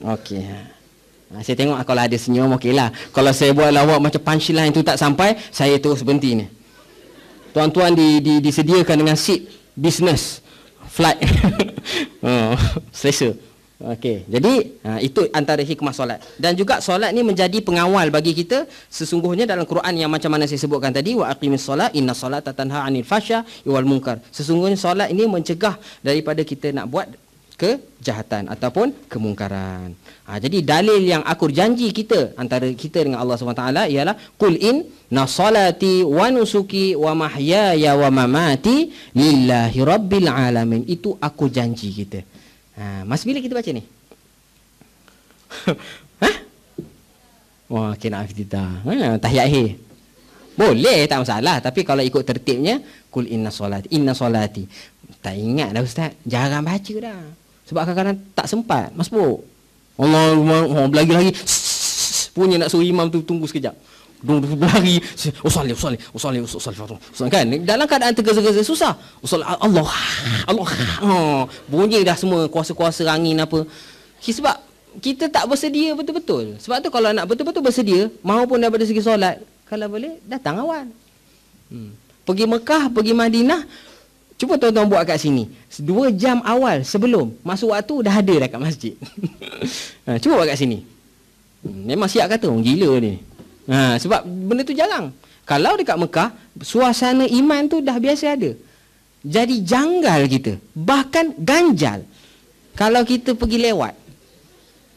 okey ha, ah, saya tengok kalau ada senyum okeylah kalau saya buat lawak macam punchline itu tak sampai saya terus berhenti ni tuan-tuan di, di, disediakan dengan seat business flight oh, selesa Okey, jadi ha, itu antara hikmah solat. Dan juga solat ni menjadi pengawal bagi kita sesungguhnya dalam Quran yang macam mana saya sebutkan tadi wa aqimis solat inna solata tanha 'anil fasha wal munkar. Sesungguhnya solat ini mencegah daripada kita nak buat kejahatan ataupun kemungkaran. Ha, jadi dalil yang aku janji kita antara kita dengan Allah SWT ialah Qul in nasolati wa nusuki wa mahyaya wa mamati lillahi rabbil alamin. Itu aku janji kita. Ha, Mas bila kita baca ni? Hah? Wah, kena afdita. Ha, Tahiyat akhir. Boleh, tak masalah. Tapi kalau ikut tertibnya, kul inna solati. Inna solati. Tak ingat dah Ustaz. Jarang baca dah. Sebab kadang-kadang tak sempat. Masbuk. Allah, Allah, Allah. Lagi-lagi. Punya nak suruh imam tu tunggu sekejap. Duduk berlari, usali, oh, usali, oh, usali, oh, usali, usali, kan? Dalam keadaan tergesa-gesa susah. Usali, Allah, Allah, ha, bunyi dah semua kuasa-kuasa angin apa. sebab kita tak bersedia betul-betul. Sebab tu kalau nak betul-betul bersedia, mahupun daripada segi solat, kalau boleh, datang awal. Hmm. Pergi Mekah, pergi Madinah, cuba tuan-tuan buat kat sini. Dua jam awal sebelum, masuk waktu dah ada dah kat masjid. Ha, cuba buat kat sini. Hmm, memang siap kata, gila ni. Ha, sebab benda tu jalan. Kalau dekat Mekah, suasana iman tu dah biasa ada. Jadi janggal kita. Bahkan ganjal. Kalau kita pergi lewat.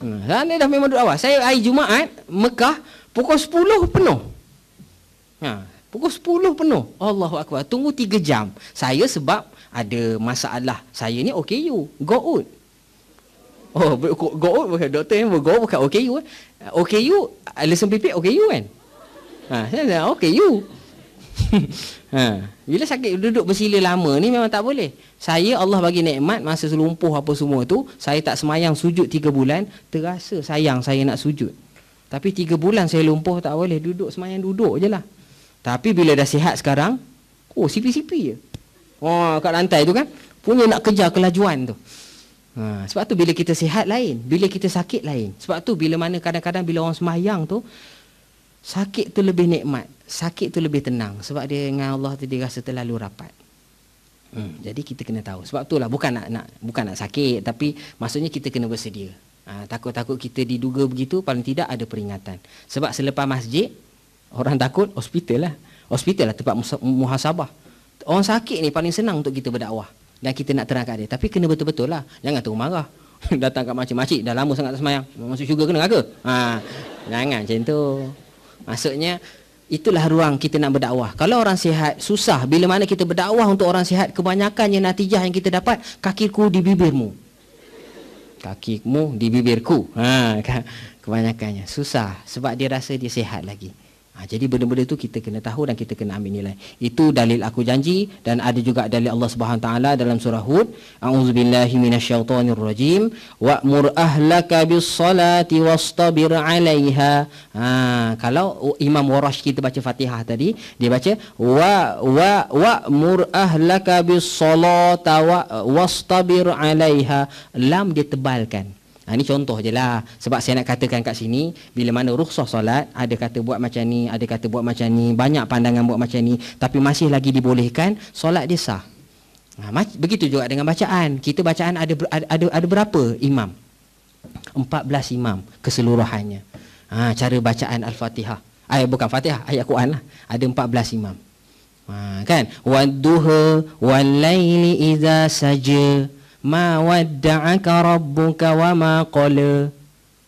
Ha, sana dah memang duduk awal. Saya hari Jumaat, Mekah, pukul 10 penuh. Ha, pukul 10 penuh. Allahu Akbar. Tunggu 3 jam. Saya sebab ada masalah. Saya ni OKU. Go out. Oh, go out bukan doktor yang go out bukan okay you. Okay you, listen pipi okay you kan? Ha, saya okay you. ha, bila sakit duduk bersila lama ni memang tak boleh. Saya Allah bagi nikmat masa selumpuh apa semua tu, saya tak semayang sujud 3 bulan, terasa sayang saya nak sujud. Tapi 3 bulan saya lumpuh tak boleh duduk semayang duduk je lah. Tapi bila dah sihat sekarang, oh sipi-sipi je. Oh, kat lantai tu kan, punya nak kejar kelajuan tu. Ha, sebab tu bila kita sihat lain, bila kita sakit lain. Sebab tu bila mana kadang-kadang bila orang semayang tu, sakit tu lebih nikmat, sakit tu lebih tenang. Sebab dia dengan Allah tu dia rasa terlalu rapat. Hmm, jadi kita kena tahu. Sebab tu lah bukan nak, nak, bukan nak sakit tapi maksudnya kita kena bersedia. Ha, takut-takut kita diduga begitu paling tidak ada peringatan. Sebab selepas masjid, orang takut hospital lah. Hospital lah tempat muhasabah. Orang sakit ni paling senang untuk kita berdakwah dan kita nak terangkan dia tapi kena betul-betul lah jangan terus marah datang kat makcik-makcik dah lama sangat tak semayang masuk syurga kena neraka ha, jangan macam tu maksudnya itulah ruang kita nak berdakwah kalau orang sihat susah bila mana kita berdakwah untuk orang sihat kebanyakannya natijah yang kita dapat kaki ku di bibirmu kakimu di bibirku ha, kan? kebanyakannya susah sebab dia rasa dia sihat lagi Ha, jadi benda-benda itu kita kena tahu dan kita kena ambil nilai. Itu dalil aku janji dan ada juga dalil Allah Subhanahu taala dalam surah Hud, a'udzubillahi minasyaitonir rajim wa mur ahlaka bis salati wastabir 'alaiha. Ha, kalau Imam Warash kita baca Fatihah tadi, dia baca wa wa wa mur ahlaka bis salata wa wastabir 'alaiha. Lam ditebalkan. Ha, ini contoh je lah. Sebab saya nak katakan kat sini, bila mana rukhsah solat, ada kata buat macam ni, ada kata buat macam ni, banyak pandangan buat macam ni, tapi masih lagi dibolehkan, solat dia sah. Ha, begitu juga dengan bacaan. Kita bacaan ada, ber- ada, ada berapa imam? 14 imam keseluruhannya. Ha, cara bacaan Al-Fatihah. Ayat eh, bukan Fatihah, ayat Quran lah. Ada 14 imam. Ha, kan? Wa duha wa laili iza saja ma wadda'aka rabbuka wa ma qala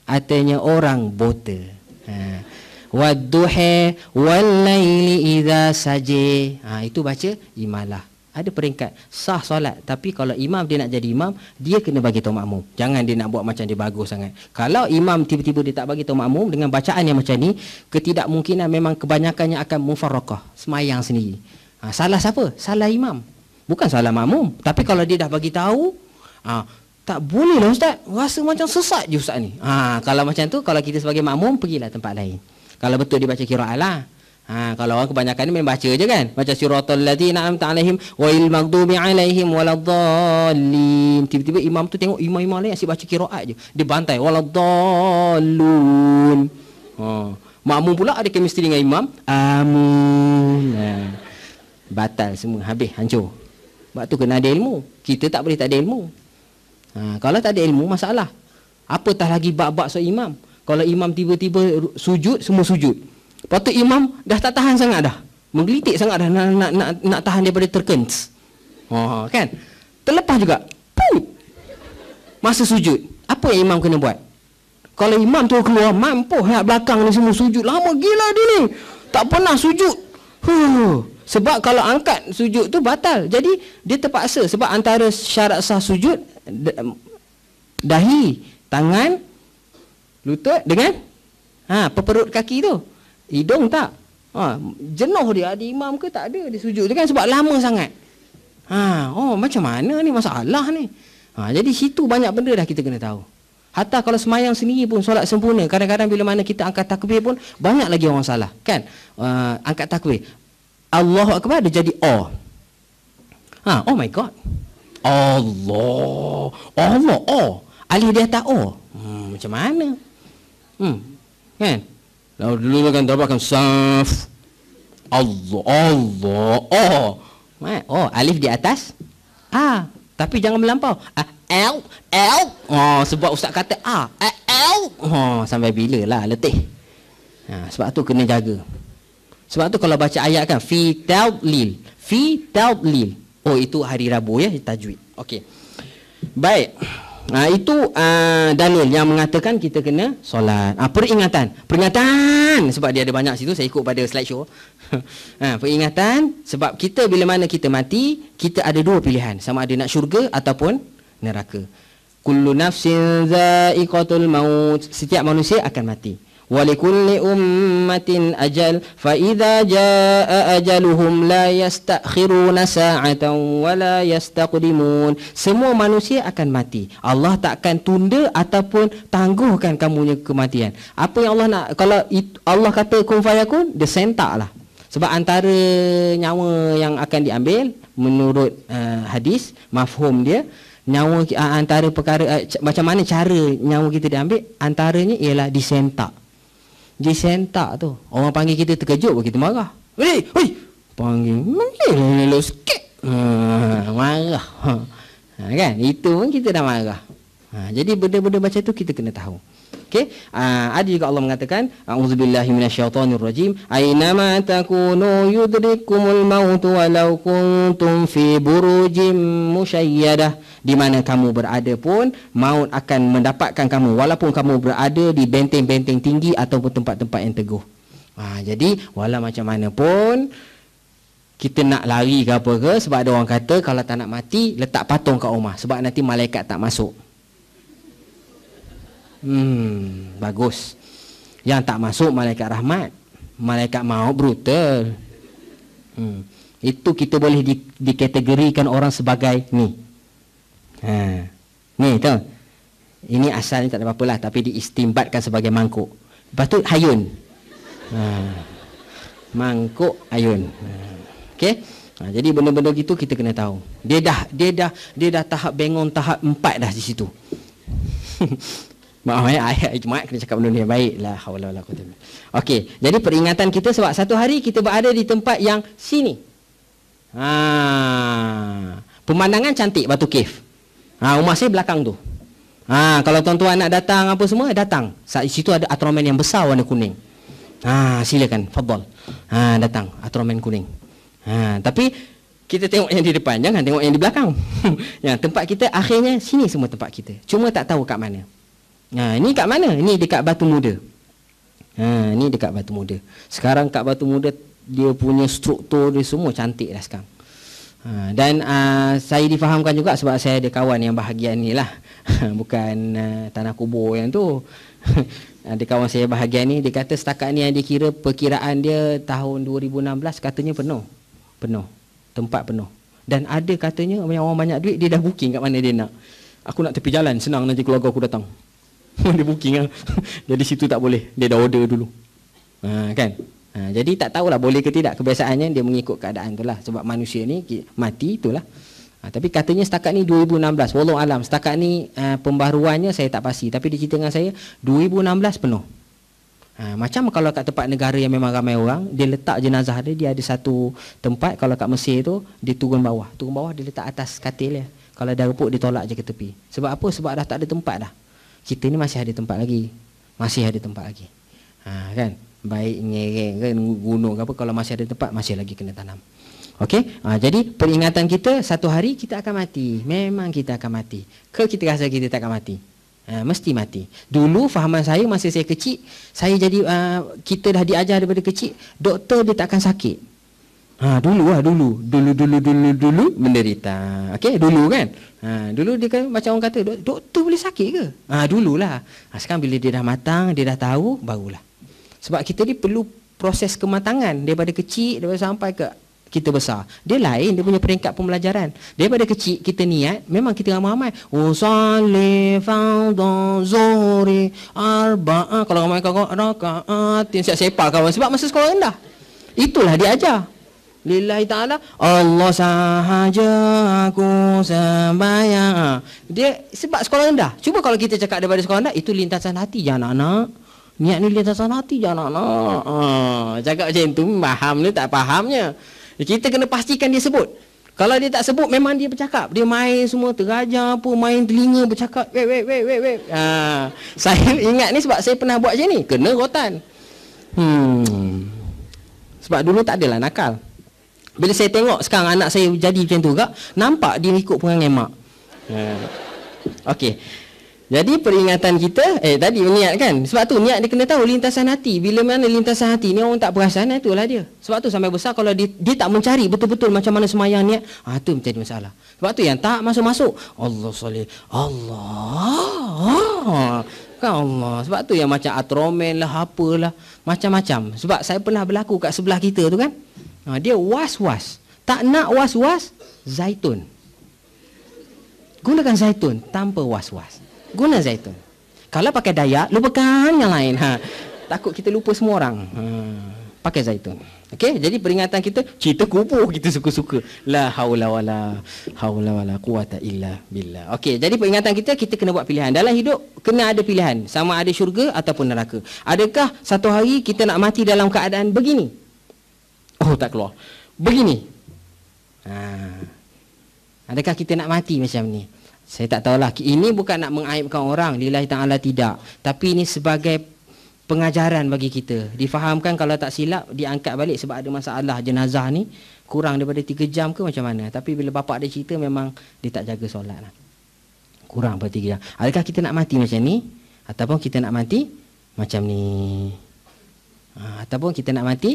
artinya orang buta ha wadduha wal laili idza saje ha itu baca imalah ada peringkat sah solat tapi kalau imam dia nak jadi imam dia kena bagi tahu makmum jangan dia nak buat macam dia bagus sangat kalau imam tiba-tiba dia tak bagi tahu makmum dengan bacaan yang macam ni ketidakmungkinan memang kebanyakannya akan mufarraqah semayang sendiri ha, salah siapa salah imam Bukan salah makmum. Tapi kalau dia dah bagi tahu, ah, tak boleh lah ustaz. Rasa macam sesat je ustaz ni. Ah, kalau macam tu, kalau kita sebagai makmum, pergilah tempat lain. Kalau betul dia baca kira'ah lah. Ha, kalau orang kebanyakan ni baca je kan Baca suratul ladzina amta alaihim wal maghdubi alaihim waladdallin tiba-tiba imam tu tengok imam-imam lain asyik baca qiraat je dia bantai waladdallun ha makmum pula ada chemistry dengan imam amin ah, batal semua habis hancur sebab tu kena ada ilmu. Kita tak boleh tak ada ilmu. Ha, kalau tak ada ilmu, masalah. Apatah lagi bak-bak so imam. Kalau imam tiba-tiba sujud, semua sujud. Lepas tu imam dah tak tahan sangat dah. Menggelitik sangat dah nak, nak, nak, nak tahan daripada terkens. oh kan? Terlepas juga. Puh! Masa sujud. Apa yang imam kena buat? Kalau imam tu keluar, mampu lah belakang ni semua sujud. Lama gila dia ni. Tak pernah sujud. Huh. Sebab kalau angkat sujud tu batal. Jadi dia terpaksa sebab antara syarat sah sujud dahi, tangan, lutut dengan ha peperut kaki tu. Hidung tak? Ha jenuh dia ada imam ke tak ada dia sujud tu kan sebab lama sangat. Ha oh macam mana ni masalah ni? Ha jadi situ banyak benda dah kita kena tahu. Hatta kalau semayang sendiri pun solat sempurna. Kadang-kadang bila mana kita angkat takbir pun banyak lagi orang salah. Kan? Uh, angkat takbir. Allah Akbar dia jadi o, Ha, oh my god. Allah. Allah o, Alih dia tak o, Hmm, macam mana? Hmm. Kan? Lalu dulu kan dapat kan saf. Allah Allah o, Oh, alif di atas. Ah, tapi jangan melampau. Ah, L L. Oh, sebab ustaz kata A. Ah, L. Oh, sampai bila lah letih. Ha, sebab tu kena jaga. Sebab tu kalau baca ayat kan fi talil, fi talil. Oh itu hari Rabu ya tajwid. Okey. Baik. Nah, ha, itu uh, dalil yang mengatakan kita kena solat. Ah, peringatan. Peringatan sebab dia ada banyak situ saya ikut pada slide show. ha, peringatan sebab kita bila mana kita mati, kita ada dua pilihan. Sama ada nak syurga ataupun neraka. Kullu nafsin za'iqatul maut. Setiap manusia akan mati. ولكل أمة أجل فإذا جاء أجلهم لا يستأخرون ساعة ولا يستقدمون semua manusia akan mati Allah takkan tunda ataupun tangguhkan kamunya kematian apa yang Allah nak kalau Allah kata kun fayakun dia sentak lah sebab antara nyawa yang akan diambil menurut uh, hadis mafhum dia nyawa uh, antara perkara uh, macam mana cara nyawa kita diambil antaranya ialah disentak dia sentak tu. Orang panggil kita terkejut pun kita marah. Weh, weh. Panggil, panggil lelok sikit. Hmm, marah. Ha, kan? Itu pun kita dah marah. Ha, jadi benda-benda macam tu kita kena tahu. Okey. Uh, ada juga Allah mengatakan auzubillahi minasyaitonir rajim. Ainama takunu yudrikumul maut walau kuntum fi burujim musyayyadah. Di mana kamu berada pun maut akan mendapatkan kamu walaupun kamu berada di benteng-benteng tinggi ataupun tempat-tempat yang teguh. Ha, jadi walau macam mana pun kita nak lari ke apa ke sebab ada orang kata kalau tak nak mati letak patung kat rumah sebab nanti malaikat tak masuk. Hmm, bagus. Yang tak masuk malaikat rahmat. Malaikat mau brutal. Hmm. Itu kita boleh di, dikategorikan orang sebagai ni. Ha. Ni tu. Ini asalnya tak ada apa-apa lah. Tapi diistimbatkan sebagai mangkuk. Lepas tu hayun. Ha. Mangkuk hayun. Ha. Okay. Ha, jadi benda-benda gitu kita kena tahu. Dia dah dia dah dia dah tahap bengong tahap empat dah di situ. Maaf ya, Jumaat kena cakap dunia baik lah. Okey, jadi peringatan kita sebab satu hari kita berada di tempat yang sini. Ha. Pemandangan cantik Batu Kif. Ha, rumah saya belakang tu. Ha, kalau tuan-tuan nak datang apa semua, datang. Saat situ ada atromen yang besar warna kuning. Ha, silakan, fadol. Ha, datang, atromen kuning. Ha, tapi kita tengok yang di depan, jangan tengok yang di belakang. ya, tempat kita akhirnya sini semua tempat kita. Cuma tak tahu kat mana. Ha, ini kat mana? Ini dekat Batu Muda. Ha, ni dekat Batu Muda. Sekarang kat Batu Muda, dia punya struktur dia semua cantik dah sekarang. Ha, dan uh, saya difahamkan juga sebab saya ada kawan yang bahagian ni lah. Ha, bukan uh, tanah kubur yang tu. ada kawan saya bahagian ni. Dia kata setakat ni yang dikira perkiraan dia tahun 2016 katanya penuh. Penuh. Tempat penuh. Dan ada katanya yang orang banyak duit dia dah booking kat mana dia nak. Aku nak tepi jalan senang nanti keluarga aku datang. Dia booking lah Jadi situ tak boleh Dia dah order dulu ha, Kan ha, Jadi tak tahulah boleh ke tidak Kebiasaannya dia mengikut keadaan tu lah Sebab manusia ni mati itulah ha, Tapi katanya setakat ni 2016 Walau alam setakat ni uh, ha, Pembaruannya saya tak pasti Tapi di cerita dengan saya 2016 penuh ha, Macam kalau kat tempat negara yang memang ramai orang Dia letak jenazah dia Dia ada satu tempat Kalau kat Mesir tu Dia turun bawah Turun bawah dia letak atas katil dia kalau ada reput dia tolak je ke tepi Sebab apa? Sebab dah tak ada tempat dah kita ni masih ada tempat lagi masih ada tempat lagi ha, kan baik nyereng kan gunung apa kalau masih ada tempat masih lagi kena tanam Okey, ha, jadi peringatan kita satu hari kita akan mati. Memang kita akan mati. Ke kita rasa kita tak akan mati? Ha, mesti mati. Dulu fahaman saya masa saya kecil, saya jadi uh, kita dah diajar daripada kecil, doktor dia tak akan sakit. Ha, dulu lah dulu. Dulu, dulu, dulu, dulu menderita. Okey, dulu kan? Ha, dulu dia kan macam orang kata, Dok, doktor boleh sakit ke? Ha, dululah. Ha, sekarang bila dia dah matang, dia dah tahu, barulah. Sebab kita ni perlu proses kematangan daripada kecil daripada sampai ke kita besar. Dia lain, dia punya peringkat pembelajaran. Daripada kecil, kita niat, memang kita ramai-ramai. Usali oh, fadon zuri arba'a. Kalau ramai kau, raka'atin. Siap sepak kawan. Sebab masa sekolah rendah. Itulah dia ajar. Lillahi ta'ala Allah sahaja aku sembahyang Dia sebab sekolah rendah Cuba kalau kita cakap daripada sekolah rendah Itu lintasan hati je anak-anak Niat ni lintasan hati je anak-anak ha, Cakap macam tu Faham ni tak fahamnya Kita kena pastikan dia sebut kalau dia tak sebut memang dia bercakap. Dia main semua teraja apa main telinga bercakap. Wei wei wei wei wei. Ha, saya ingat ni sebab saya pernah buat macam ni. Kena rotan. Hmm. Sebab dulu tak adalah nakal. Bila saya tengok sekarang anak saya jadi macam tu juga, nampak dia ikut perangai mak. Hmm. Okey. Jadi peringatan kita, eh tadi niat kan? Sebab tu niat dia kena tahu lintasan hati. Bila mana lintasan hati ni orang tak perasan, eh, itulah dia. Sebab tu sampai besar kalau dia, dia tak mencari betul-betul macam mana semayang niat, ah, tu menjadi masalah. Sebab tu yang tak masuk-masuk, Allah salih, Allah, kan Allah. Sebab tu yang macam atromen lah, apalah, macam-macam. Sebab saya pernah berlaku kat sebelah kita tu kan? Ha, dia was-was. Tak nak was-was, zaitun. Gunakan zaitun tanpa was-was. Guna zaitun. Kalau pakai dayak, lupakan yang lain. Ha. Takut kita lupa semua orang. Ha. Pakai zaitun. okay jadi peringatan kita, cerita kubur kita suka-suka. La haula wala haula wala quwata illa billah. Okey, jadi peringatan kita kita kena buat pilihan. Dalam hidup kena ada pilihan, sama ada syurga ataupun neraka. Adakah satu hari kita nak mati dalam keadaan begini? roh tak keluar. Begini. Ha. Adakah kita nak mati macam ni? Saya tak tahulah. Ini bukan nak mengaibkan orang. Lillahi ta'ala tidak. Tapi ini sebagai pengajaran bagi kita. Difahamkan kalau tak silap, diangkat balik sebab ada masalah jenazah ni. Kurang daripada 3 jam ke macam mana? Tapi bila bapak dia cerita, memang dia tak jaga solat lah. Kurang daripada 3 jam. Adakah kita nak mati macam ni? Ataupun kita nak mati macam ni? Ha, ataupun kita nak mati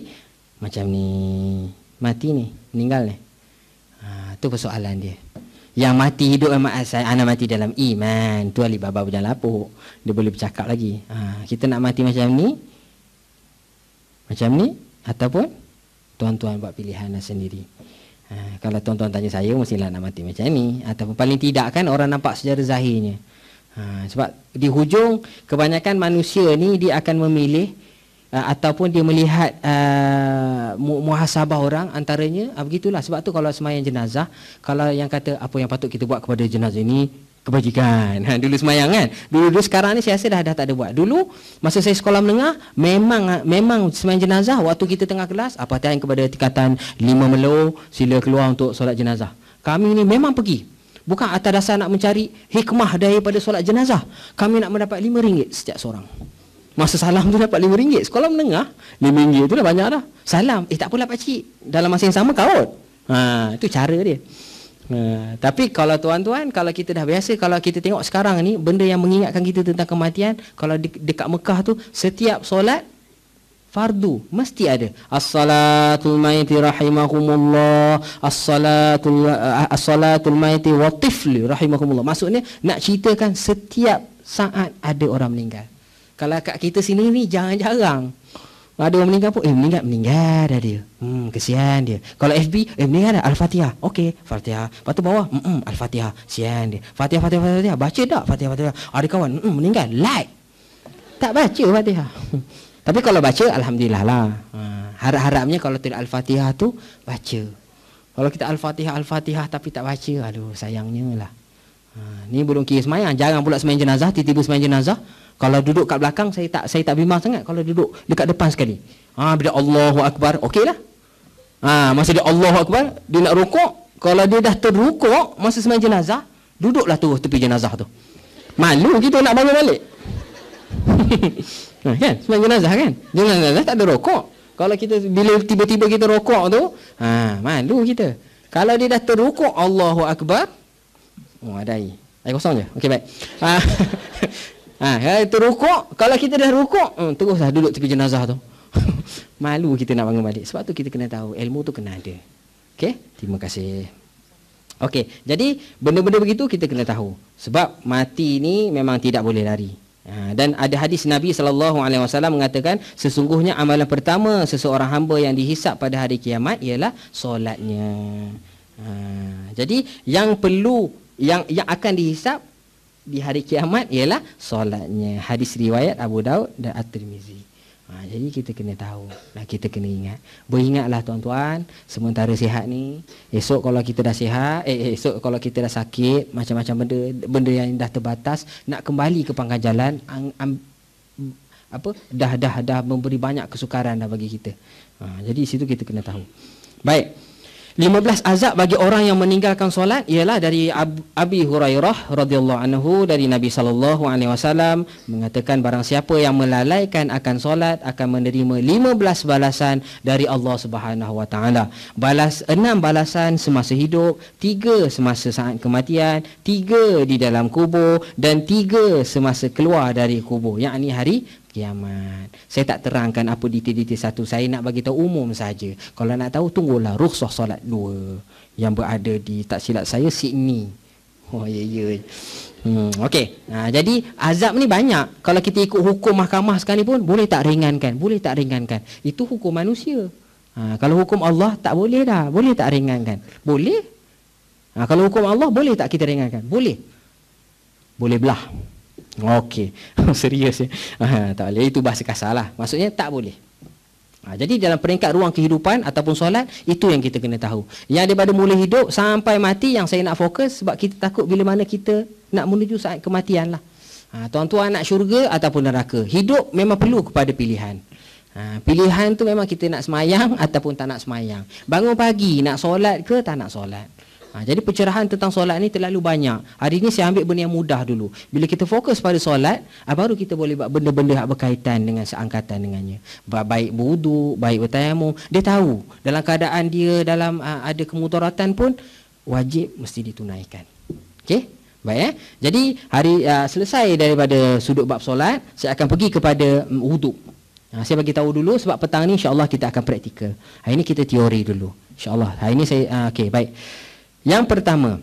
macam ni mati ni meninggal ni ha, tu persoalan dia yang mati hidup memang asal anak mati dalam iman tu ali baba bujang lapuk dia boleh bercakap lagi ha, kita nak mati macam ni macam ni ataupun tuan-tuan buat pilihan anda lah sendiri ha, kalau tuan-tuan tanya saya mesti lah nak mati macam ni ataupun paling tidak kan orang nampak sejarah zahirnya ha, sebab di hujung kebanyakan manusia ni dia akan memilih Ah, ataupun dia melihat uh, muhasabah orang antaranya uh, begitulah sebab tu kalau semayang jenazah kalau yang kata apa yang patut kita buat kepada jenazah ini kebajikan ha, dulu semayang kan dulu, dulu sekarang ni saya rasa dah, dah tak ada buat dulu masa saya sekolah menengah memang memang semayang jenazah waktu kita tengah kelas apa tanya kepada tingkatan lima melo sila keluar untuk solat jenazah kami ni memang pergi bukan atas dasar nak mencari hikmah daripada solat jenazah kami nak mendapat lima ringgit setiap seorang Masa salam tu dapat RM5. Sekolah menengah, RM5 tu dah banyak dah. Salam. Eh tak apalah cik Dalam masa yang sama kaut. Ha, itu cara dia. Ha, tapi kalau tuan-tuan, kalau kita dah biasa, kalau kita tengok sekarang ni, benda yang mengingatkan kita tentang kematian, kalau de- dekat Mekah tu, setiap solat, fardu mesti ada as-salatul maiti rahimahumullah as-salatul eh, as maiti wa tifli rahimahumullah maksudnya nak ceritakan setiap saat ada orang meninggal kalau kat kita sini ni jangan jarang ada orang meninggal pun Eh meninggal Meninggal dah dia hmm, Kesian dia Kalau FB Eh meninggal dah Al-Fatihah Okey Fatihah Lepas tu bawah mm Al-Fatihah Sian dia Fatihah Fatihah Fatihah Baca tak Fatihah Fatihah Ada kawan mm Meninggal Like Tak baca Fatihah Tapi kalau baca Alhamdulillah lah ha, Harap-harapnya Kalau tidak Al-Fatihah tu Baca Kalau kita Al-Fatihah Al-Fatihah Tapi tak baca Aduh sayangnya lah ha, Ni burung kiri semayang Jangan pula semayang jenazah Tiba-tiba semayang jenazah kalau duduk kat belakang saya tak saya tak bimbang sangat kalau duduk dekat depan sekali. Ha bila Allahu akbar okeylah. Ha masa dia Allahu akbar dia nak rukuk kalau dia dah terrukuk masa semain jenazah duduklah terus tepi jenazah tu. Malu kita nak bangun balik. ha, kan semain jenazah kan. Jangan jenazah lah, tak ada rukuk. Kalau kita bila tiba-tiba kita rukuk tu ha malu kita. Kalau dia dah terrukuk Allahu akbar. Oh ada air. Air kosong je. Okey baik. Ha Ha, ya, itu rukuk, kalau kita dah rukuk, hmm, teruslah duduk tepi jenazah tu. Malu kita nak bangun balik. Sebab tu kita kena tahu, ilmu tu kena ada. Okey, terima kasih. Okey, jadi benda-benda begitu kita kena tahu. Sebab mati ni memang tidak boleh lari. Ha, dan ada hadis Nabi sallallahu alaihi wasallam mengatakan sesungguhnya amalan pertama seseorang hamba yang dihisap pada hari kiamat ialah solatnya. Ha, jadi yang perlu yang yang akan dihisap di hari kiamat ialah solatnya. Hadis riwayat Abu Daud dan At-Tirmizi. Ha, jadi kita kena tahu Nah kita kena ingat. Beringatlah tuan-tuan, sementara sihat ni, esok kalau kita dah sihat, eh, eh esok kalau kita dah sakit, macam-macam benda benda yang dah terbatas, nak kembali ke pangkal jalan, ang, ang, apa dah dah dah memberi banyak kesukaran dah bagi kita. Ha, jadi situ kita kena tahu. Baik. 15 azab bagi orang yang meninggalkan solat ialah dari Ab- Abi Hurairah radhiyallahu anhu dari Nabi sallallahu alaihi wasallam mengatakan barang siapa yang melalaikan akan solat akan menerima 15 balasan dari Allah Subhanahu wa taala. Balas enam balasan semasa hidup, tiga semasa saat kematian, tiga di dalam kubur dan tiga semasa keluar dari kubur, yakni hari kiamat. Saya tak terangkan apa detail-detail satu. Saya nak bagi tahu umum saja. Kalau nak tahu tunggulah rukhsah solat dua yang berada di tak silap saya sini. Oh ya ya. Hmm okey. Nah, jadi azab ni banyak. Kalau kita ikut hukum mahkamah sekali pun boleh tak ringankan? Boleh tak ringankan? Itu hukum manusia. Ha, kalau hukum Allah tak boleh dah. Boleh tak ringankan? Boleh. Ha, kalau hukum Allah boleh tak kita ringankan? Boleh. Boleh belah. Okey, serius ya. tak boleh itu bahasa kasar lah. Maksudnya tak boleh. Ha, jadi dalam peringkat ruang kehidupan ataupun solat itu yang kita kena tahu. Yang daripada mula hidup sampai mati yang saya nak fokus sebab kita takut bila mana kita nak menuju saat kematian lah. Ha, tuan-tuan nak syurga ataupun neraka. Hidup memang perlu kepada pilihan. Ha, pilihan tu memang kita nak semayang ataupun tak nak semayang. Bangun pagi nak solat ke tak nak solat. Ha, jadi pencerahan tentang solat ni terlalu banyak. Hari ini saya ambil benda yang mudah dulu. Bila kita fokus pada solat, ha, baru kita boleh buat benda-benda yang berkaitan dengan seangkatan dengannya. Baik budu, baik bertayamu. Dia tahu dalam keadaan dia dalam ha, ada kemudaratan pun, wajib mesti ditunaikan. Okey? Baik eh? Jadi hari ha, selesai daripada sudut bab solat, saya akan pergi kepada mm, wuduk. Ha, saya bagi tahu dulu sebab petang ni insya-Allah kita akan praktikal. Hari ini kita teori dulu. Insya-Allah. Hari ini saya ha, okey, baik. Yang pertama,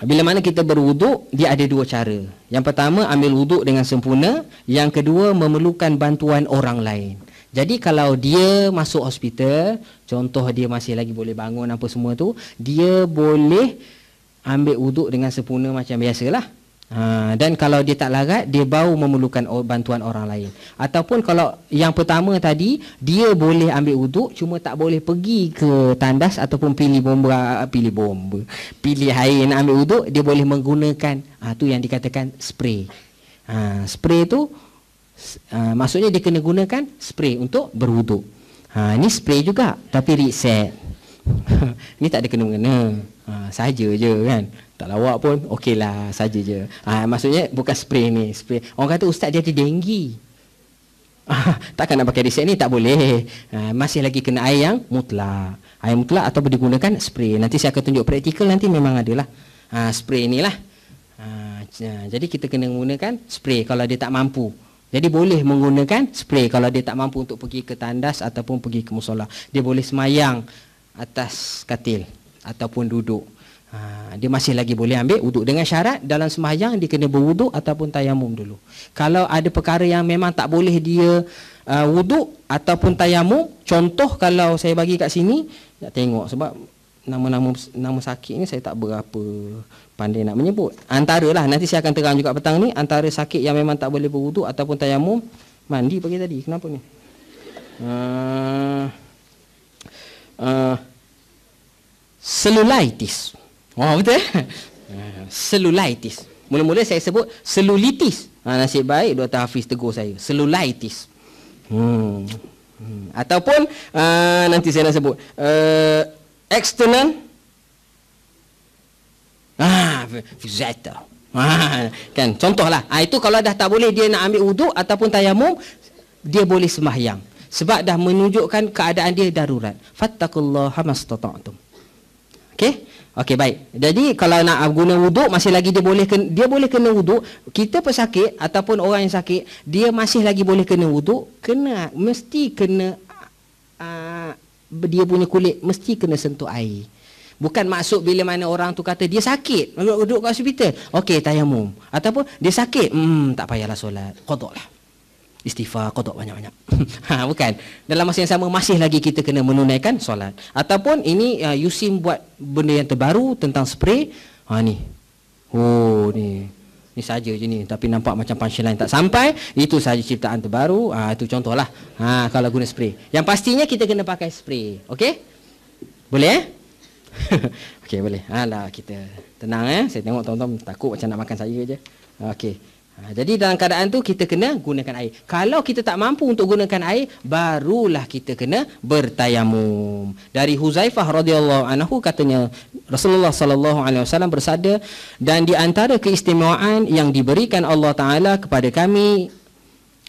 bila mana kita berwuduk, dia ada dua cara. Yang pertama, ambil wuduk dengan sempurna. Yang kedua, memerlukan bantuan orang lain. Jadi kalau dia masuk hospital, contoh dia masih lagi boleh bangun apa semua tu, dia boleh ambil wuduk dengan sempurna macam biasalah. Ha, dan kalau dia tak larat dia baru memerlukan bantuan orang lain ataupun kalau yang pertama tadi dia boleh ambil uduk, cuma tak boleh pergi ke tandas ataupun pilih bomba ah, pilih bomba pilih air nak ambil uduk dia boleh menggunakan ha, tu yang dikatakan spray ha, spray tu ha, maksudnya dia kena gunakan spray untuk beruduk. ha, ni spray juga tapi reset ni tak ada kena mengena ha, saja je kan tak lawak pun okey lah, saja je ha, maksudnya bukan spray ni spray orang kata ustaz dia ada denggi ha, takkan nak pakai riset ni tak boleh ha, masih lagi kena air yang mutlak air mutlak atau digunakan spray nanti saya akan tunjuk praktikal nanti memang adalah ha, spray ni lah ha, jadi kita kena gunakan spray kalau dia tak mampu jadi boleh menggunakan spray kalau dia tak mampu untuk pergi ke tandas ataupun pergi ke musola. Dia boleh semayang atas katil ataupun duduk. Ha, dia masih lagi boleh ambil wuduk dengan syarat dalam sembahyang dia kena berwuduk ataupun tayamum dulu. Kalau ada perkara yang memang tak boleh dia uh, wuduk ataupun tayamum, contoh kalau saya bagi kat sini, nak tengok sebab nama-nama nama sakit ni saya tak berapa pandai nak menyebut. Antaralah nanti saya akan terang juga petang ni antara sakit yang memang tak boleh berwuduk ataupun tayamum mandi pagi tadi. Kenapa ni? Uh, uh, selulitis. Selulitis. Wah, ha, betul. Eh? eh? Selulitis. Mula-mula saya sebut selulitis. Ha, nasib baik Dr. Hafiz tegur saya. Selulitis. Hmm. Hmm. Ataupun uh, nanti saya nak sebut uh, external ah fizeta. kan contohlah. Ah itu kalau dah tak boleh dia nak ambil wuduk ataupun tayamum dia boleh sembahyang sebab dah menunjukkan keadaan dia darurat. Fattakullaha mastata'tum. Okey? Okey baik. Jadi kalau nak guna wuduk masih lagi dia boleh kena, dia boleh kena wuduk. Kita pesakit ataupun orang yang sakit dia masih lagi boleh kena wuduk. Kena mesti kena uh, dia punya kulit mesti kena sentuh air. Bukan maksud bila mana orang tu kata dia sakit duduk, duduk kat hospital. Okey tayamum. Ataupun dia sakit. Hmm tak payahlah solat. Qadalah istighfar, kodok banyak-banyak. ha, bukan. Dalam masa yang sama, masih lagi kita kena menunaikan solat. Ataupun ini uh, Yusim buat benda yang terbaru tentang spray. Ha, ni. Oh, ni. Ni saja je ni. Tapi nampak macam lain tak sampai. Itu saja ciptaan terbaru. Ha, itu contohlah. Ha, kalau guna spray. Yang pastinya kita kena pakai spray. Okey? Boleh eh? Okey, boleh. Alah, kita tenang eh. Saya tengok tuan-tuan takut macam nak makan saya je. Okey. Ha, jadi dalam keadaan tu kita kena gunakan air. Kalau kita tak mampu untuk gunakan air, barulah kita kena bertayamum. Dari Huzaifah radhiyallahu anhu katanya Rasulullah sallallahu alaihi wasallam bersabda dan di antara keistimewaan yang diberikan Allah taala kepada kami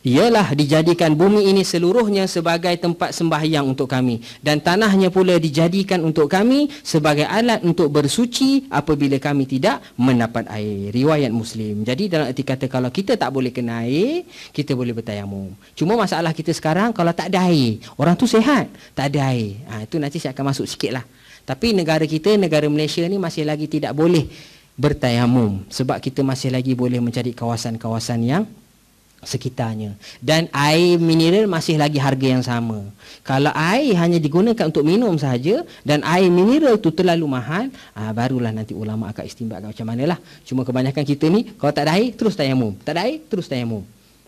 ialah dijadikan bumi ini seluruhnya sebagai tempat sembahyang untuk kami dan tanahnya pula dijadikan untuk kami sebagai alat untuk bersuci apabila kami tidak mendapat air riwayat muslim jadi dalam erti kata kalau kita tak boleh kena air kita boleh bertayamum cuma masalah kita sekarang kalau tak ada air orang tu sehat tak ada air ha, itu nanti saya akan masuk sikit lah tapi negara kita negara Malaysia ni masih lagi tidak boleh bertayamum sebab kita masih lagi boleh mencari kawasan-kawasan yang sekitarnya dan air mineral masih lagi harga yang sama. Kalau air hanya digunakan untuk minum sahaja dan air mineral itu terlalu mahal, ah barulah nanti ulama akan istimbatkan macam mana lah. Cuma kebanyakan kita ni kalau tak ada air terus tayamum. Tak ada air terus tayamum.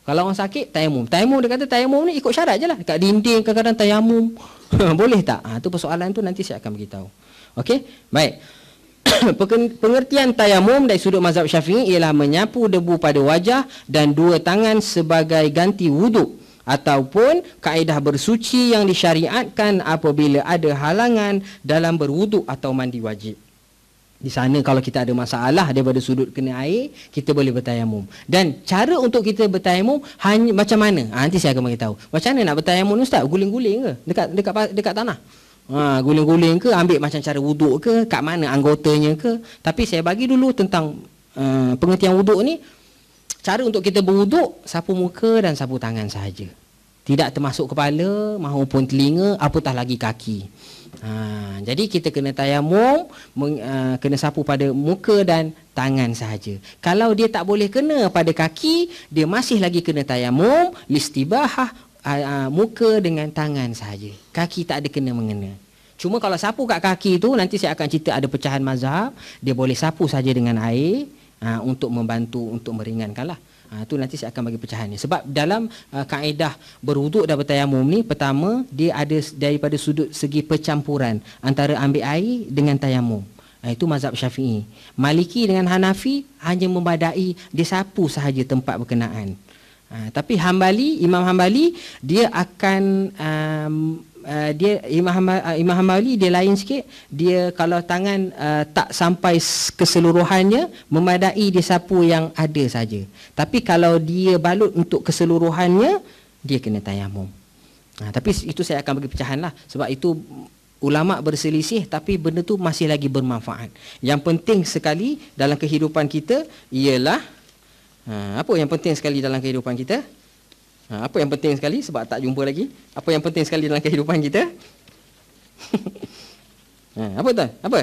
Kalau orang sakit tayamum. Tayamum dia kata tayamum ni ikut syarat je lah Dekat dinding kadang-kadang tayamum. Boleh tak? Itu ah, ha, persoalan tu nanti saya akan beritahu. Okey? Baik. pengertian tayamum dari sudut mazhab syafi'i ialah menyapu debu pada wajah dan dua tangan sebagai ganti wuduk ataupun kaedah bersuci yang disyariatkan apabila ada halangan dalam berwuduk atau mandi wajib. Di sana kalau kita ada masalah daripada sudut kena air, kita boleh bertayamum. Dan cara untuk kita bertayamum hanya macam mana? Ha, nanti saya akan beritahu. Macam mana nak bertayamum ustaz? Guling-guling ke? Dekat dekat dekat tanah. Ha, guling-guling ke ambil macam cara wuduk ke kat mana anggotanya ke tapi saya bagi dulu tentang uh, pengertian wuduk ni cara untuk kita berwuduk sapu muka dan sapu tangan saja, tidak termasuk kepala mahupun telinga apatah lagi kaki ha, jadi kita kena tayamum meng, uh, kena sapu pada muka dan tangan saja. kalau dia tak boleh kena pada kaki dia masih lagi kena tayamum listibahah uh, uh, muka dengan tangan saja. Kaki tak ada kena mengena. Cuma kalau sapu kat kaki tu nanti saya akan cerita ada pecahan mazhab, dia boleh sapu saja dengan air uh, untuk membantu untuk meringankanlah. Ha, tu nanti saya akan bagi pecahan ni sebab dalam uh, kaedah berwuduk dan bertayamum ni pertama dia ada daripada sudut segi percampuran antara ambil air dengan tayamum ha, itu mazhab Syafi'i Maliki dengan Hanafi hanya membadai dia sapu sahaja tempat berkenaan Ha, tapi Hambali, Imam Hambali dia akan um, Uh, dia Imam Hamali uh, Imam dia lain sikit dia kalau tangan uh, tak sampai keseluruhannya memadai dia sapu yang ada saja tapi kalau dia balut untuk keseluruhannya dia kena tayamum nah, ha, tapi itu saya akan bagi pecahan lah sebab itu ulama berselisih tapi benda tu masih lagi bermanfaat yang penting sekali dalam kehidupan kita ialah Ha, apa yang penting sekali dalam kehidupan kita? Ha, apa yang penting sekali sebab tak jumpa lagi? Apa yang penting sekali dalam kehidupan kita? ha, apa tu? Apa?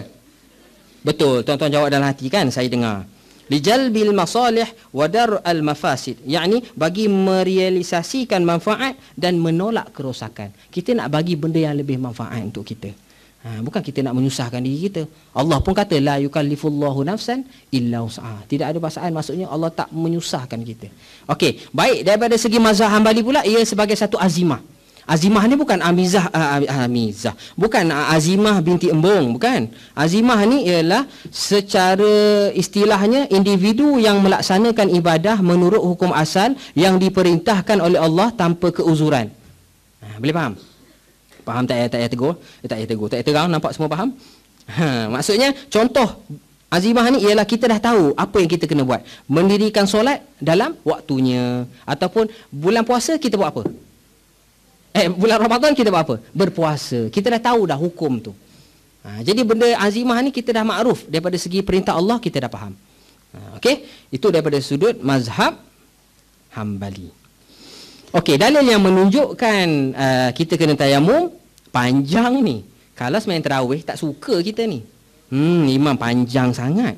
Betul, tuan-tuan jawab dalam hati kan saya dengar. Lijal bil masalih wadar al mafasid. Yang bagi merealisasikan manfaat dan menolak kerosakan. Kita nak bagi benda yang lebih manfaat untuk kita. Ha, bukan kita nak menyusahkan diri kita. Allah pun kata la yukallifullahu nafsan illa wus'aha. Tidak ada paksaan maksudnya Allah tak menyusahkan kita. Okey, baik daripada segi mazhab Hambali pula ia sebagai satu azimah. Azimah ni bukan Amizah uh, Amizah. Bukan uh, Azimah binti Embung, bukan. Azimah ni ialah secara istilahnya individu yang melaksanakan ibadah menurut hukum asal yang diperintahkan oleh Allah tanpa keuzuran. Ha, boleh faham? Faham tak ayat-ayat tegur? Eh, tak ayat tegur. Tak ayat terang, nampak semua faham? Ha, maksudnya, contoh azimah ni ialah kita dah tahu apa yang kita kena buat. Mendirikan solat dalam waktunya. Ataupun bulan puasa kita buat apa? Eh, bulan Ramadan kita buat apa? Berpuasa. Kita dah tahu dah hukum tu. Ha, jadi benda azimah ni kita dah makruf. Daripada segi perintah Allah kita dah faham. Ha, Okey? Itu daripada sudut mazhab Hambali. Okey, dalil yang menunjukkan uh, kita kena tayamum panjang ni. Kalau sembang terawih tak suka kita ni. Hmm, imam panjang sangat.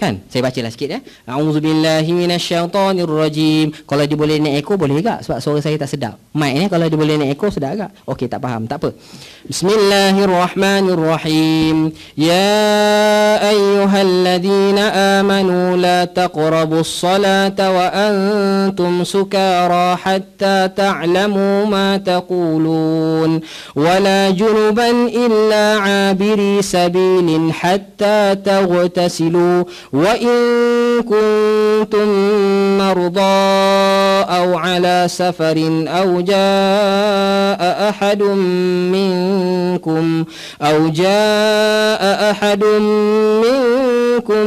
Kan? Saya bacalah sikit ya. A'udzubillahi minasyaitonirrajim. Kalau dia boleh naik ekor boleh juga sebab suara saya tak sedap. Mic ni eh? kalau dia boleh naik ekor sedap agak. Okey, tak faham. Tak apa. Bismillahirrahmanirrahim. Ya ayyuhalladzina amanu la taqrabus salata wa antum sukara hatta ta'lamu ma taqulun wa la junuban illa 'abiri sabilin hatta taghtasilu وإن كنتم مرضى أو على سفر أو جاء أحد منكم أو جاء أحد منكم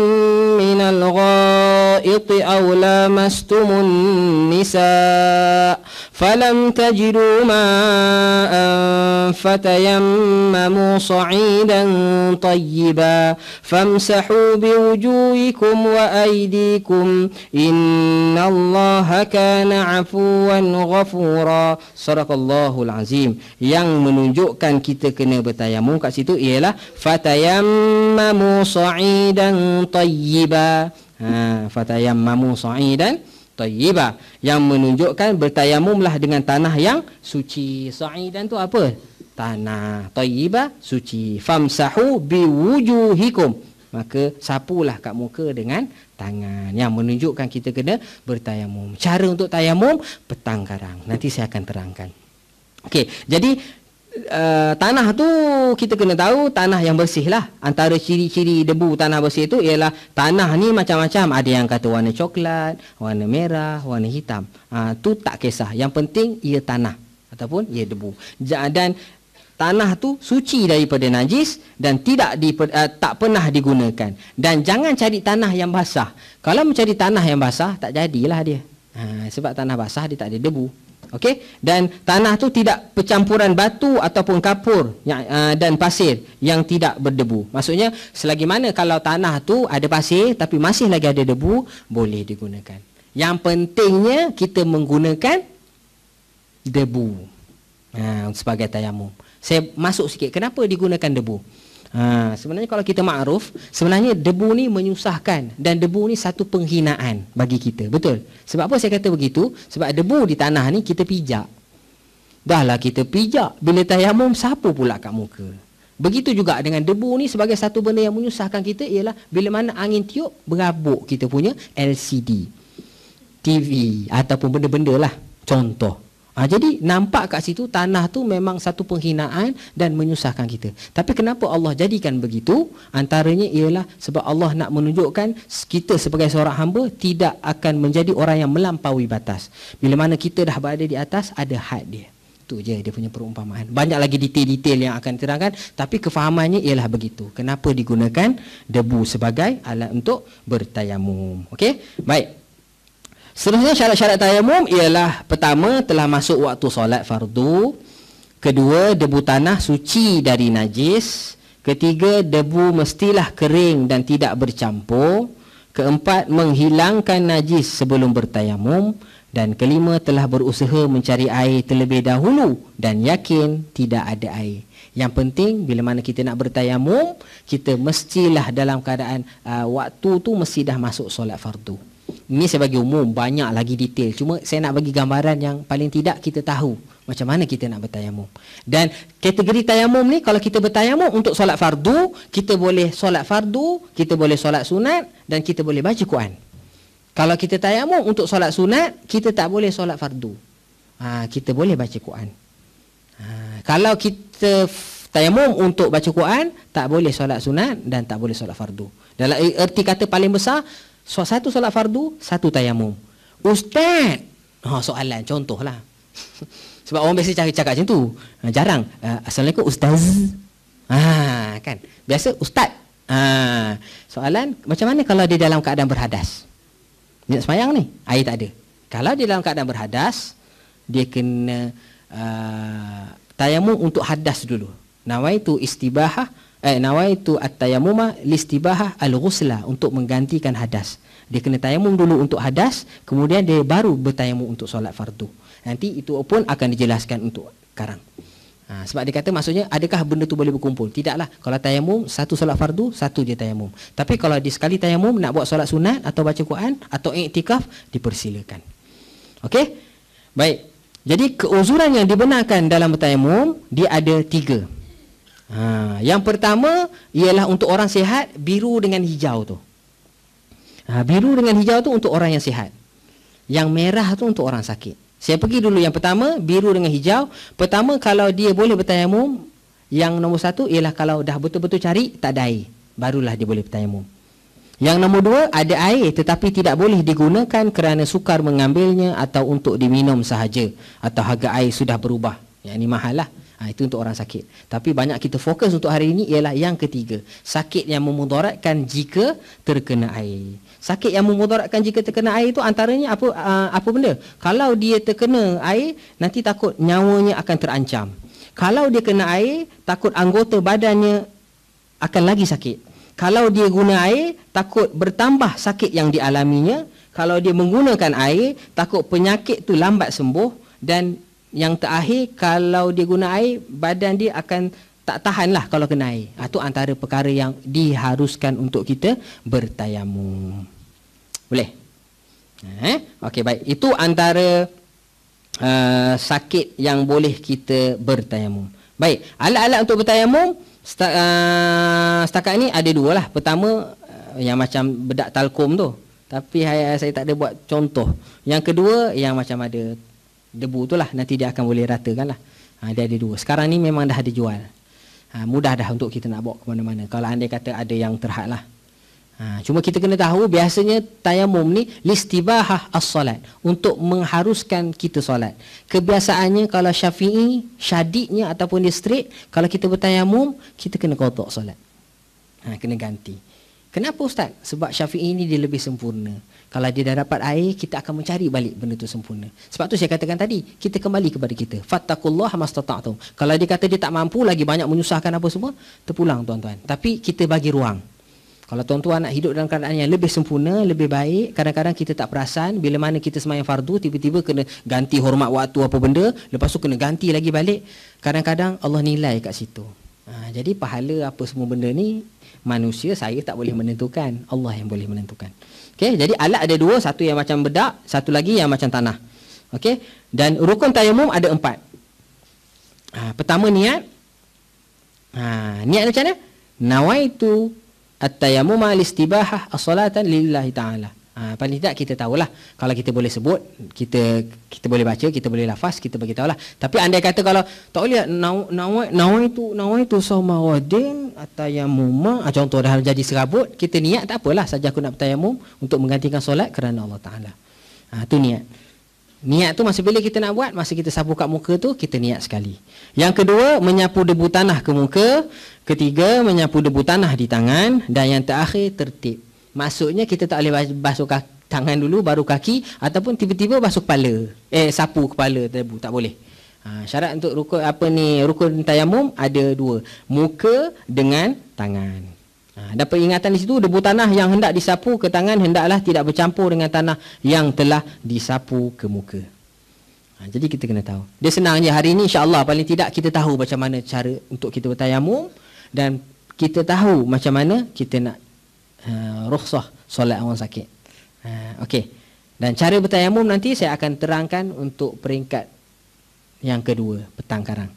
من الغائط أو لامستم النساء فلم تجدوا ماء فتيمموا صعيدا طيبا فامسحوا بوجوهكم وأيديكم إن الله كان عفوا غفورا صدق الله العظيم yang menunjukkan kita kena bertayamum kat situ ialah fatayammamu sa'idan tayyiba ha fatayammamu sa'idan tayyibah yang menunjukkan bertayamumlah dengan tanah yang suci. Sa'idan tu apa? Tanah tayyibah suci. Famsahu biwujuhikum. Maka sapulah kat muka dengan tangan yang menunjukkan kita kena bertayamum. Cara untuk tayamum petang karang. Nanti saya akan terangkan. Okey, jadi uh, tanah tu kita kena tahu tanah yang bersih lah. Antara ciri-ciri debu tanah bersih tu ialah tanah ni macam-macam. Ada yang kata warna coklat, warna merah, warna hitam. Ha, tu tak kisah. Yang penting ia tanah ataupun ia debu. Dan tanah tu suci daripada najis dan tidak di, uh, eh, tak pernah digunakan. Dan jangan cari tanah yang basah. Kalau mencari tanah yang basah, tak jadilah dia. Ha, sebab tanah basah dia tak ada debu. Okay, dan tanah tu tidak percampuran batu ataupun kapur yang, uh, dan pasir yang tidak berdebu maksudnya selagi mana kalau tanah tu ada pasir tapi masih lagi ada debu boleh digunakan yang pentingnya kita menggunakan debu uh, sebagai tayamum saya masuk sikit kenapa digunakan debu Ha, sebenarnya kalau kita ma'ruf, sebenarnya debu ni menyusahkan dan debu ni satu penghinaan bagi kita. Betul? Sebab apa saya kata begitu? Sebab debu di tanah ni kita pijak. Dahlah kita pijak. Bila tayamum, sapu pula kat muka? Begitu juga dengan debu ni sebagai satu benda yang menyusahkan kita ialah bila mana angin tiup, berabuk kita punya LCD. TV ataupun benda-benda lah. Contoh. Ha, jadi nampak kat situ tanah tu memang satu penghinaan dan menyusahkan kita. Tapi kenapa Allah jadikan begitu? Antaranya ialah sebab Allah nak menunjukkan kita sebagai seorang hamba tidak akan menjadi orang yang melampaui batas. Bila mana kita dah berada di atas, ada had dia. Itu je dia punya perumpamaan. Banyak lagi detail-detail yang akan terangkan. Tapi kefahamannya ialah begitu. Kenapa digunakan debu sebagai alat untuk bertayamum. Okey? Baik. Seterusnya syarat-syarat tayamum ialah pertama telah masuk waktu solat fardu, kedua debu tanah suci dari najis, ketiga debu mestilah kering dan tidak bercampur, keempat menghilangkan najis sebelum bertayamum dan kelima telah berusaha mencari air terlebih dahulu dan yakin tidak ada air. Yang penting bila mana kita nak bertayamum, kita mestilah dalam keadaan uh, waktu tu mesti dah masuk solat fardu. Ini saya bagi umum banyak lagi detail cuma saya nak bagi gambaran yang paling tidak kita tahu macam mana kita nak bertayamum. Dan kategori tayamum ni kalau kita bertayamum untuk solat fardu, kita boleh solat fardu, kita boleh solat sunat dan kita boleh baca Quran. Kalau kita tayamum untuk solat sunat, kita tak boleh solat fardu. Ha, kita boleh baca Quran. Ha, kalau kita tayamum untuk baca Quran, tak boleh solat sunat dan tak boleh solat fardu. Dalam erti kata paling besar, So, satu solat fardu, satu tayamum. Ustaz! Oh, soalan, contohlah. Sebab orang biasa cakap, cakap macam tu. Ha, jarang. Ha, Assalamualaikum, Ustaz. Ha, kan? Biasa, Ustaz. Ha, soalan, macam mana kalau dia dalam keadaan berhadas? Dia semayang ni? Air tak ada. Kalau dia dalam keadaan berhadas, dia kena uh, tayamum untuk hadas dulu. Nama itu istibahah eh, itu at-tayammuma listibahah al-ghusla untuk menggantikan hadas. Dia kena tayamum dulu untuk hadas, kemudian dia baru bertayamum untuk solat fardu. Nanti itu pun akan dijelaskan untuk sekarang. Ha, sebab dia kata maksudnya adakah benda tu boleh berkumpul? Tidaklah. Kalau tayamum satu solat fardu, satu dia tayamum. Tapi kalau di sekali tayamum nak buat solat sunat atau baca Quran atau iktikaf dipersilakan. Okey? Baik. Jadi keuzuran yang dibenarkan dalam tayamum dia ada tiga. Ha, yang pertama ialah untuk orang sihat biru dengan hijau tu. Ha, biru dengan hijau tu untuk orang yang sihat. Yang merah tu untuk orang sakit. Saya pergi dulu yang pertama biru dengan hijau. Pertama kalau dia boleh bertayamum, yang nombor satu ialah kalau dah betul-betul cari tak ada air, barulah dia boleh bertayamum. Yang nombor dua ada air tetapi tidak boleh digunakan kerana sukar mengambilnya atau untuk diminum sahaja atau harga air sudah berubah. Yang ini mahal lah. Ha, itu untuk orang sakit. Tapi banyak kita fokus untuk hari ini ialah yang ketiga. Sakit yang memudaratkan jika terkena air. Sakit yang memudaratkan jika terkena air itu antaranya apa uh, apa benda? Kalau dia terkena air, nanti takut nyawanya akan terancam. Kalau dia kena air, takut anggota badannya akan lagi sakit. Kalau dia guna air, takut bertambah sakit yang dialaminya. Kalau dia menggunakan air, takut penyakit tu lambat sembuh dan yang terakhir kalau dia guna air badan dia akan tak tahan lah kalau kena air. Itu ah, antara perkara yang diharuskan untuk kita bertayamum. Boleh? Ha, eh? Okey baik. Itu antara uh, sakit yang boleh kita bertayamum. Baik. Alat-alat untuk bertayamum setak, uh, setakat ini ada dua lah. Pertama uh, yang macam bedak talkum tu. Tapi saya, saya tak ada buat contoh. Yang kedua yang macam ada debu tu lah nanti dia akan boleh ratakan lah ha, dia ada dua sekarang ni memang dah ada jual ha, mudah dah untuk kita nak bawa ke mana-mana kalau anda kata ada yang terhad lah ha, cuma kita kena tahu biasanya tayamum ni listibahah as-salat untuk mengharuskan kita solat kebiasaannya kalau syafi'i syadidnya ataupun dia straight kalau kita bertayamum kita kena kotak solat ha, kena ganti Kenapa Ustaz? Sebab Syafi'i ini dia lebih sempurna. Kalau dia dah dapat air, kita akan mencari balik benda tu sempurna. Sebab tu saya katakan tadi, kita kembali kepada kita. Fattakullah mastata'atum. Kalau dia kata dia tak mampu lagi banyak menyusahkan apa semua, terpulang tuan-tuan. Tapi kita bagi ruang. Kalau tuan-tuan nak hidup dalam keadaan yang lebih sempurna, lebih baik, kadang-kadang kita tak perasan bila mana kita semayang fardu, tiba-tiba kena ganti hormat waktu apa benda, lepas tu kena ganti lagi balik. Kadang-kadang Allah nilai kat situ. Ha, jadi pahala apa semua benda ni manusia saya tak boleh menentukan Allah yang boleh menentukan Okay, jadi alat ada dua satu yang macam bedak satu lagi yang macam tanah Okay, dan rukun tayamum ada empat ha, pertama niat ha, niat macam mana nawaitu at-tayammuma listibahah as-salatan lillahi ta'ala Ha, paling tidak kita tahulah kalau kita boleh sebut kita kita boleh baca kita boleh lafaz kita bagi tahulah tapi andai kata kalau tak boleh nawai nawai tu nawai tu samawadin atau yang muma ha, contoh dah jadi serabut kita niat tak apalah saja aku nak bertayamum untuk menggantikan solat kerana Allah taala ha, niat niat tu masa bila kita nak buat masa kita sapu kat muka tu kita niat sekali yang kedua menyapu debu tanah ke muka ketiga menyapu debu tanah di tangan dan yang terakhir tertib Maksudnya kita tak boleh basuh kaki, tangan dulu baru kaki ataupun tiba-tiba basuh kepala. Eh sapu kepala tadi tak boleh. Ha, syarat untuk rukun apa ni rukun tayamum ada dua muka dengan tangan ha, ada peringatan di situ debu tanah yang hendak disapu ke tangan hendaklah tidak bercampur dengan tanah yang telah disapu ke muka ha, jadi kita kena tahu dia senang je hari ini insyaAllah paling tidak kita tahu macam mana cara untuk kita bertayamum dan kita tahu macam mana kita nak uh, rukhsah solat awal sakit. Uh, Okey. Dan cara bertayamum nanti saya akan terangkan untuk peringkat yang kedua petang karang.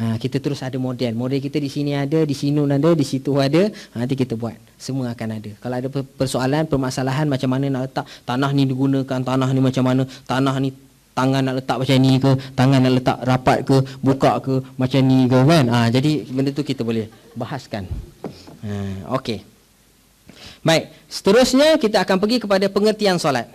Ha, kita terus ada model. Model kita di sini ada, di sini ada, di situ ada. Ha, nanti kita buat. Semua akan ada. Kalau ada persoalan, permasalahan macam mana nak letak tanah ni digunakan, tanah ni macam mana, tanah ni tangan nak letak macam ni ke, tangan nak letak rapat ke, buka ke, macam ni ke kan. Ha, jadi benda tu kita boleh bahaskan. Ha, Okey. Baik, seterusnya kita akan pergi kepada pengertian solat.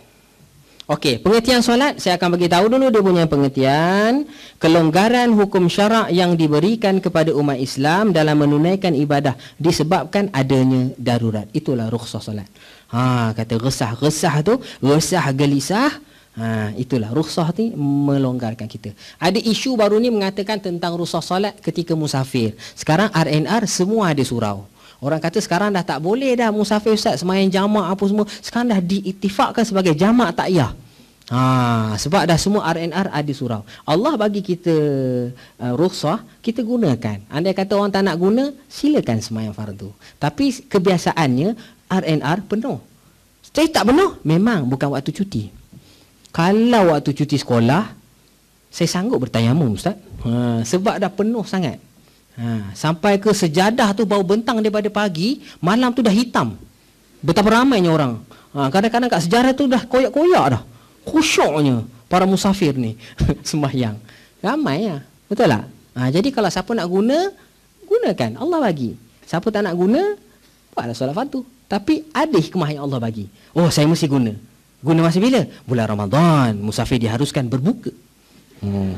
Okey, pengertian solat saya akan bagi tahu dulu dia punya pengertian kelonggaran hukum syarak yang diberikan kepada umat Islam dalam menunaikan ibadah disebabkan adanya darurat. Itulah rukhsah solat. Ha, kata resah-resah tu, resah gelisah, ha, itulah rukhsah ni melonggarkan kita. Ada isu baru ni mengatakan tentang rukhsah solat ketika musafir. Sekarang RNR semua ada surau. Orang kata sekarang dah tak boleh dah musafir ustaz semayang jamak apa semua. Sekarang dah diiktifakkan sebagai jama tak iya Ha, sebab dah semua RNR ada surau. Allah bagi kita uh, rukhsah, kita gunakan. anda kata orang tak nak guna, silakan semayang fardu. Tapi kebiasaannya RNR penuh. Saya tak penuh, memang bukan waktu cuti. Kalau waktu cuti sekolah, saya sanggup bertanya mu ustaz. Ha, sebab dah penuh sangat. Ha, sampai ke sejadah tu bau bentang daripada pagi, malam tu dah hitam. Betapa ramainya orang. Ha, kadang-kadang kat sejarah tu dah koyak-koyak dah. Khusyuknya para musafir ni sembahyang. Ramai ya. Betul tak? Ha, jadi kalau siapa nak guna, gunakan. Allah bagi. Siapa tak nak guna, buatlah solat fardu. Tapi ada hikmah yang Allah bagi. Oh, saya mesti guna. Guna masa bila? Bulan Ramadan. Musafir diharuskan berbuka. Hmm.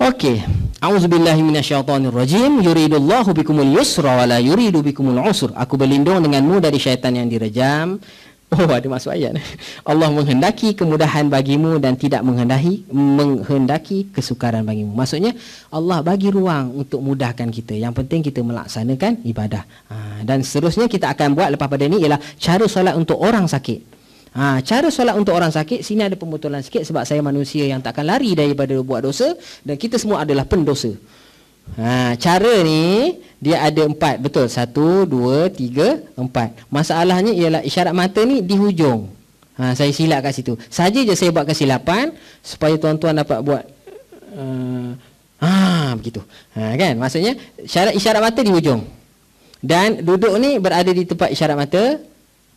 Okey. A'udzubillahi minasyaitonirrajim. Yuridullahu bikumul yusra wa la yuridu bikumul usr. Aku berlindung denganmu dari syaitan yang direjam. Oh, ada masuk ayat. Allah menghendaki kemudahan bagimu dan tidak menghendaki menghendaki kesukaran bagimu. Maksudnya Allah bagi ruang untuk mudahkan kita. Yang penting kita melaksanakan ibadah. Ha, dan seterusnya kita akan buat lepas pada ini ialah cara solat untuk orang sakit. Ha, cara solat untuk orang sakit Sini ada pembetulan sikit Sebab saya manusia yang takkan lari daripada buat dosa Dan kita semua adalah pendosa ha, Cara ni Dia ada empat Betul Satu, dua, tiga, empat Masalahnya ialah isyarat mata ni di hujung ha, Saya silap kat situ Saja je saya buat kesilapan Supaya tuan-tuan dapat buat uh, eh, Haa begitu ha, kan? Maksudnya syarat isyarat mata di hujung Dan duduk ni berada di tempat isyarat mata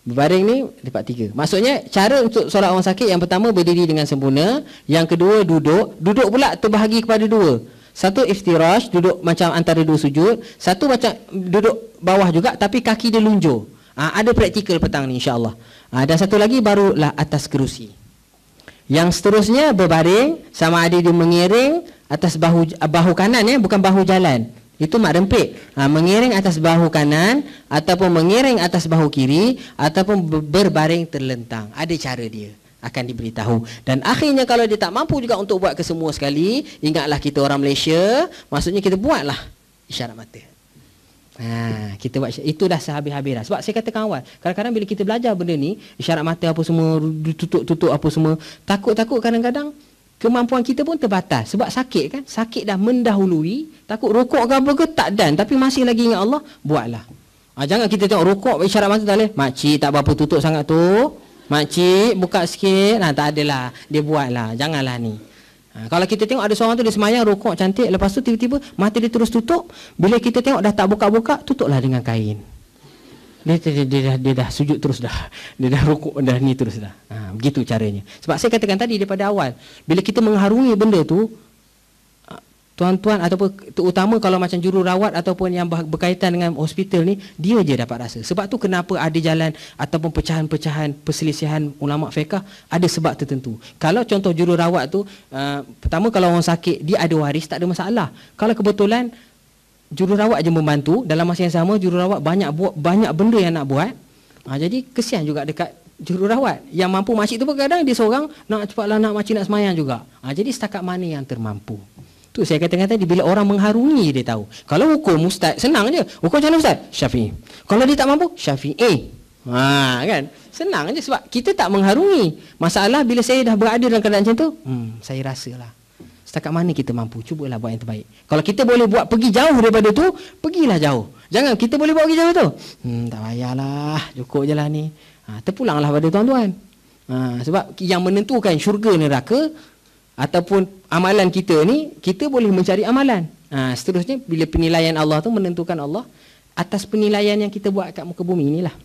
Berbaring ni tempat tiga. Maksudnya cara untuk solat orang sakit yang pertama berdiri dengan sempurna, yang kedua duduk, duduk pula terbahagi kepada dua. Satu iftirash duduk macam antara dua sujud, satu macam duduk bawah juga tapi kaki dia lunjur. Ha, ada praktikal petang ni insya-Allah. Ha, dan satu lagi barulah atas kerusi. Yang seterusnya berbaring sama ada dia mengiring atas bahu bahu kanan ya bukan bahu jalan. Itu mak rempik ha, Mengiring atas bahu kanan Ataupun mengiring atas bahu kiri Ataupun berbaring terlentang Ada cara dia akan diberitahu Dan akhirnya kalau dia tak mampu juga untuk buat kesemua sekali Ingatlah kita orang Malaysia Maksudnya kita buatlah isyarat mata Ha, kita buat itu dah sehabis-habis dah. Sebab saya kata kawan, kadang-kadang bila kita belajar benda ni, isyarat mata apa semua, tutup-tutup apa semua, takut-takut kadang-kadang kemampuan kita pun terbatas sebab sakit kan sakit dah mendahului takut rokok ke apa ke tak dan tapi masih lagi ingat Allah buatlah ha, jangan kita tengok rokok isyarat mata tak boleh makcik tak apa tutup sangat tu makcik buka sikit nah, tak adalah dia buatlah janganlah ni ha, kalau kita tengok ada seorang tu dia semayang rokok cantik lepas tu tiba-tiba mata dia terus tutup bila kita tengok dah tak buka-buka tutuplah dengan kain dia, dia, dia, dah, dia dah sujud terus dah. Dia dah rukuk dah ni terus dah. Ha, begitu caranya. Sebab saya katakan tadi daripada awal, bila kita mengharungi benda tu, ah, tuan-tuan ataupun terutama kalau macam jururawat ataupun yang berkaitan dengan hospital ni, dia je dapat rasa. Sebab tu kenapa ada jalan ataupun pecahan-pecahan perselisihan ulama' fiqah, ada sebab tertentu. Kalau contoh jururawat tu, uh, pertama kalau orang sakit, dia ada waris, tak ada masalah. Kalau kebetulan, jururawat je membantu dalam masa yang sama jururawat banyak buat banyak benda yang nak buat ha, jadi kesian juga dekat jururawat yang mampu makcik tu pun kadang dia seorang nak cepatlah nak makcik nak semayang juga ha, jadi setakat mana yang termampu tu saya katakan tadi bila orang mengharungi dia tahu kalau hukum ustaz senang je hukum macam ustaz syafi'i kalau dia tak mampu syafi'i ha, kan senang je sebab kita tak mengharungi masalah bila saya dah berada dalam keadaan macam tu hmm, saya rasalah setakat mana kita mampu cubalah buat yang terbaik kalau kita boleh buat pergi jauh daripada tu pergilah jauh jangan kita boleh buat pergi jauh tu hmm, tak payahlah cukup je lah ni ha, terpulanglah pada tuan-tuan ha, sebab yang menentukan syurga neraka ataupun amalan kita ni kita boleh mencari amalan ha, seterusnya bila penilaian Allah tu menentukan Allah atas penilaian yang kita buat kat muka bumi inilah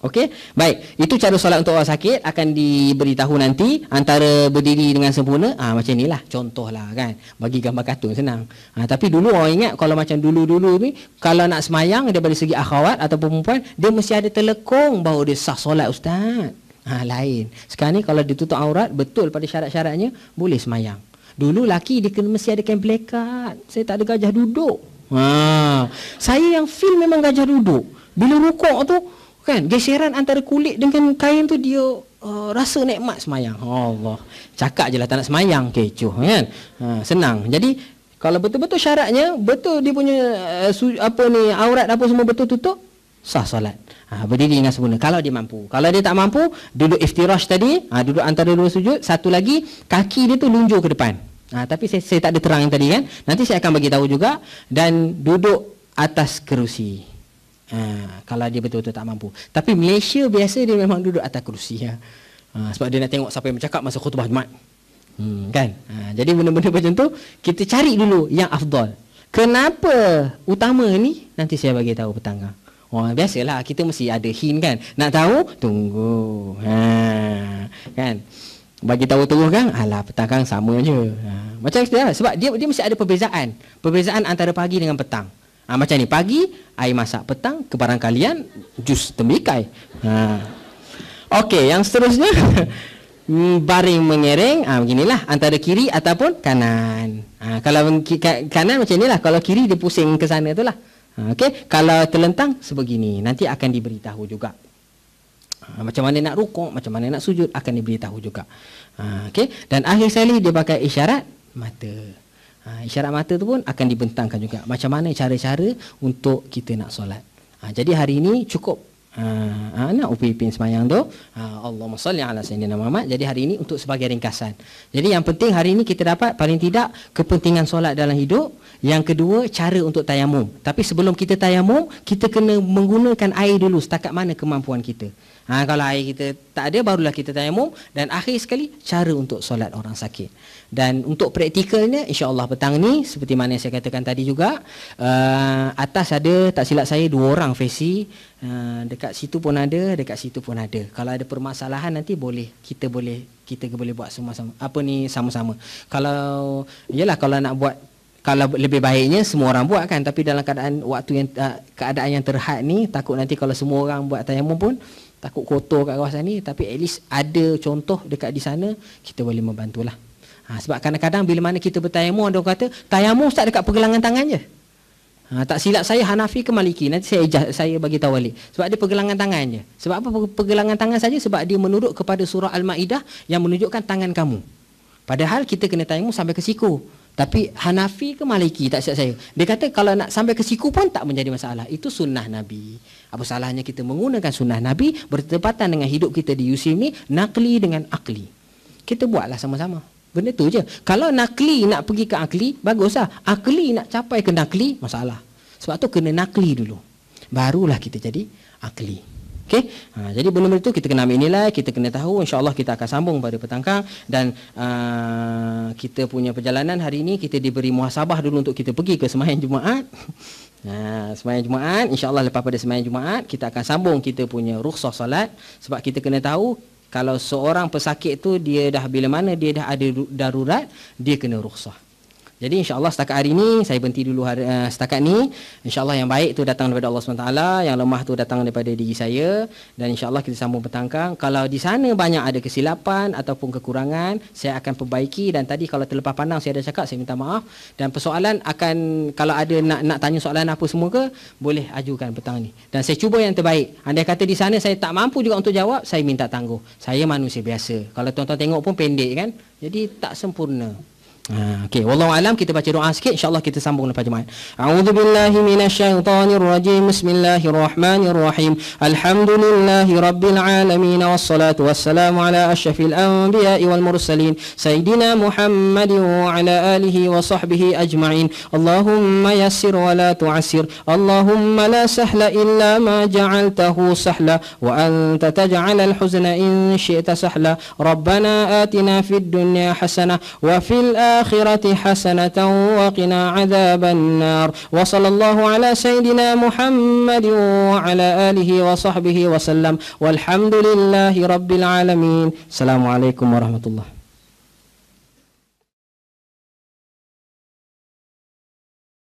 Okey, baik. Itu cara solat untuk orang sakit akan diberitahu nanti antara berdiri dengan sempurna. Ah ha, macam inilah contohlah kan. Bagi gambar kartun senang. Ha, tapi dulu orang ingat kalau macam dulu-dulu ni kalau nak semayang dia bagi segi akhwat ataupun perempuan dia mesti ada telekung baru dia sah solat ustaz. Ha, lain. Sekarang ni kalau ditutup aurat betul pada syarat-syaratnya boleh semayang. Dulu laki dia kena mesti ada kain Saya tak ada gajah duduk. Ha. Saya yang feel memang gajah duduk. Bila rukuk tu, kan geseran antara kulit dengan kain tu dia uh, rasa nikmat semayang Allah cakap je lah tak nak semayang kecoh kan ha, senang jadi kalau betul-betul syaratnya betul dia punya uh, apa ni aurat apa semua betul tutup sah solat ha, berdiri dengan sempurna kalau dia mampu kalau dia tak mampu duduk iftirash tadi ha, duduk antara dua sujud satu lagi kaki dia tu lunjuk ke depan ha, tapi saya, saya tak ada terang yang tadi kan nanti saya akan bagi tahu juga dan duduk atas kerusi ha, kalau dia betul-betul tak mampu tapi Malaysia biasa dia memang duduk atas kerusi ya. ha, sebab dia nak tengok siapa yang bercakap masa khutbah Jumat hmm, kan ha, jadi benda-benda macam tu kita cari dulu yang afdal kenapa utama ni nanti saya bagi tahu petang oh, biasalah kita mesti ada hint kan. Nak tahu? Tunggu. Ha, kan? Bagi tahu terus kan? Alah, petang kan sama je. Ha. Macam kita sebab dia dia mesti ada perbezaan. Perbezaan antara pagi dengan petang ha, macam ni pagi air masak petang kebarang kalian jus tembikai ha. Okey, yang seterusnya hmm, baring mengering. ha, ah, beginilah antara kiri ataupun kanan ha, kalau kanan macam ni lah kalau kiri dia pusing ke sana tu lah ha, okay? kalau terlentang sebegini nanti akan diberitahu juga ha, macam mana nak rukuk macam mana nak sujud akan diberitahu juga ha, okay? dan akhir sekali dia pakai isyarat mata ha, isyarat mata tu pun akan dibentangkan juga macam mana cara-cara untuk kita nak solat ha, jadi hari ini cukup ha, ha, nak upin-upin semayang tu ha, Allahumma salli ala sayyidina Muhammad jadi hari ini untuk sebagai ringkasan jadi yang penting hari ini kita dapat paling tidak kepentingan solat dalam hidup yang kedua cara untuk tayamum tapi sebelum kita tayamum kita kena menggunakan air dulu setakat mana kemampuan kita Ha, kalau air kita tak ada, barulah kita tayamum. Dan akhir sekali, cara untuk solat orang sakit. Dan untuk praktikalnya, insyaAllah petang ni, seperti mana saya katakan tadi juga, uh, atas ada, tak silap saya, dua orang fesi. Uh, dekat situ pun ada, dekat situ pun ada. Kalau ada permasalahan nanti boleh, kita boleh kita boleh buat semua sama apa ni sama-sama kalau iyalah kalau nak buat kalau lebih baiknya semua orang buat kan tapi dalam keadaan waktu yang eh, keadaan yang terhad ni takut nanti kalau semua orang buat tayamum pun takut kotor kat kawasan ni tapi at least ada contoh dekat di sana kita boleh membantulah ha, sebab kadang-kadang bila mana kita bertayamum ada orang kata tayamum ustaz dekat pergelangan tangan je ha, tak silap saya Hanafi ke Maliki nanti saya ejah, saya bagi tahu balik sebab dia pergelangan tangan je sebab apa pergelangan tangan saja sebab dia menurut kepada surah al-maidah yang menunjukkan tangan kamu padahal kita kena tayamum sampai ke siku tapi Hanafi ke Maliki tak silap saya dia kata kalau nak sampai ke siku pun tak menjadi masalah itu sunnah nabi apa salahnya kita menggunakan sunnah Nabi bertepatan dengan hidup kita di Yusim ni nakli dengan akli. Kita buatlah sama-sama. Benda tu je. Kalau nakli nak pergi ke akli, baguslah. Akli nak capai ke nakli, masalah. Sebab tu kena nakli dulu. Barulah kita jadi akli. Okay? Ha, jadi belum itu kita kena ambil nilai, kita kena tahu. InsyaAllah kita akan sambung pada kang Dan uh, kita punya perjalanan hari ini, kita diberi muhasabah dulu untuk kita pergi ke semayan Jumaat. Ha, semayang Jumaat InsyaAllah lepas pada semayang Jumaat Kita akan sambung kita punya rukhsah salat Sebab kita kena tahu Kalau seorang pesakit tu Dia dah bila mana dia dah ada darurat Dia kena rukhsah jadi insyaAllah setakat hari ini saya berhenti dulu hari, uh, setakat ni. InsyaAllah yang baik tu datang daripada Allah SWT. Yang lemah tu datang daripada diri saya. Dan insyaAllah kita sambung petangkang. Kalau di sana banyak ada kesilapan ataupun kekurangan, saya akan perbaiki. Dan tadi kalau terlepas pandang saya ada cakap, saya minta maaf. Dan persoalan akan, kalau ada nak nak tanya soalan apa semua ke, boleh ajukan petang ni. Dan saya cuba yang terbaik. Anda kata di sana saya tak mampu juga untuk jawab, saya minta tangguh. Saya manusia biasa. Kalau tuan-tuan tengok pun pendek kan. Jadi tak sempurna. okay. wallahu alam kita baca doa sikit insyaallah kita sambung lepas jemaah. A'udzu billahi minasyaitonir rajim. Bismillahirrahmanirrahim. Alhamdulillahirabbil alamin wassalatu wassalamu ala asyrafil anbiya'i wal mursalin sayidina Muhammadin wa ala alihi wa sahbihi ajma'in. Allahumma yassir wa la tu'assir. Allahumma la sahla illa ma ja'altahu sahla wa anta taj'alal huzna in syi'ta sahla. Rabbana atina fid dunya hasanah wa fil akhirati الآخرة حسنة وقنا عذاب النار وصلى الله على سيدنا محمد وعلى آله وصحبه وسلم والحمد لله رب العالمين السلام عليكم ورحمة الله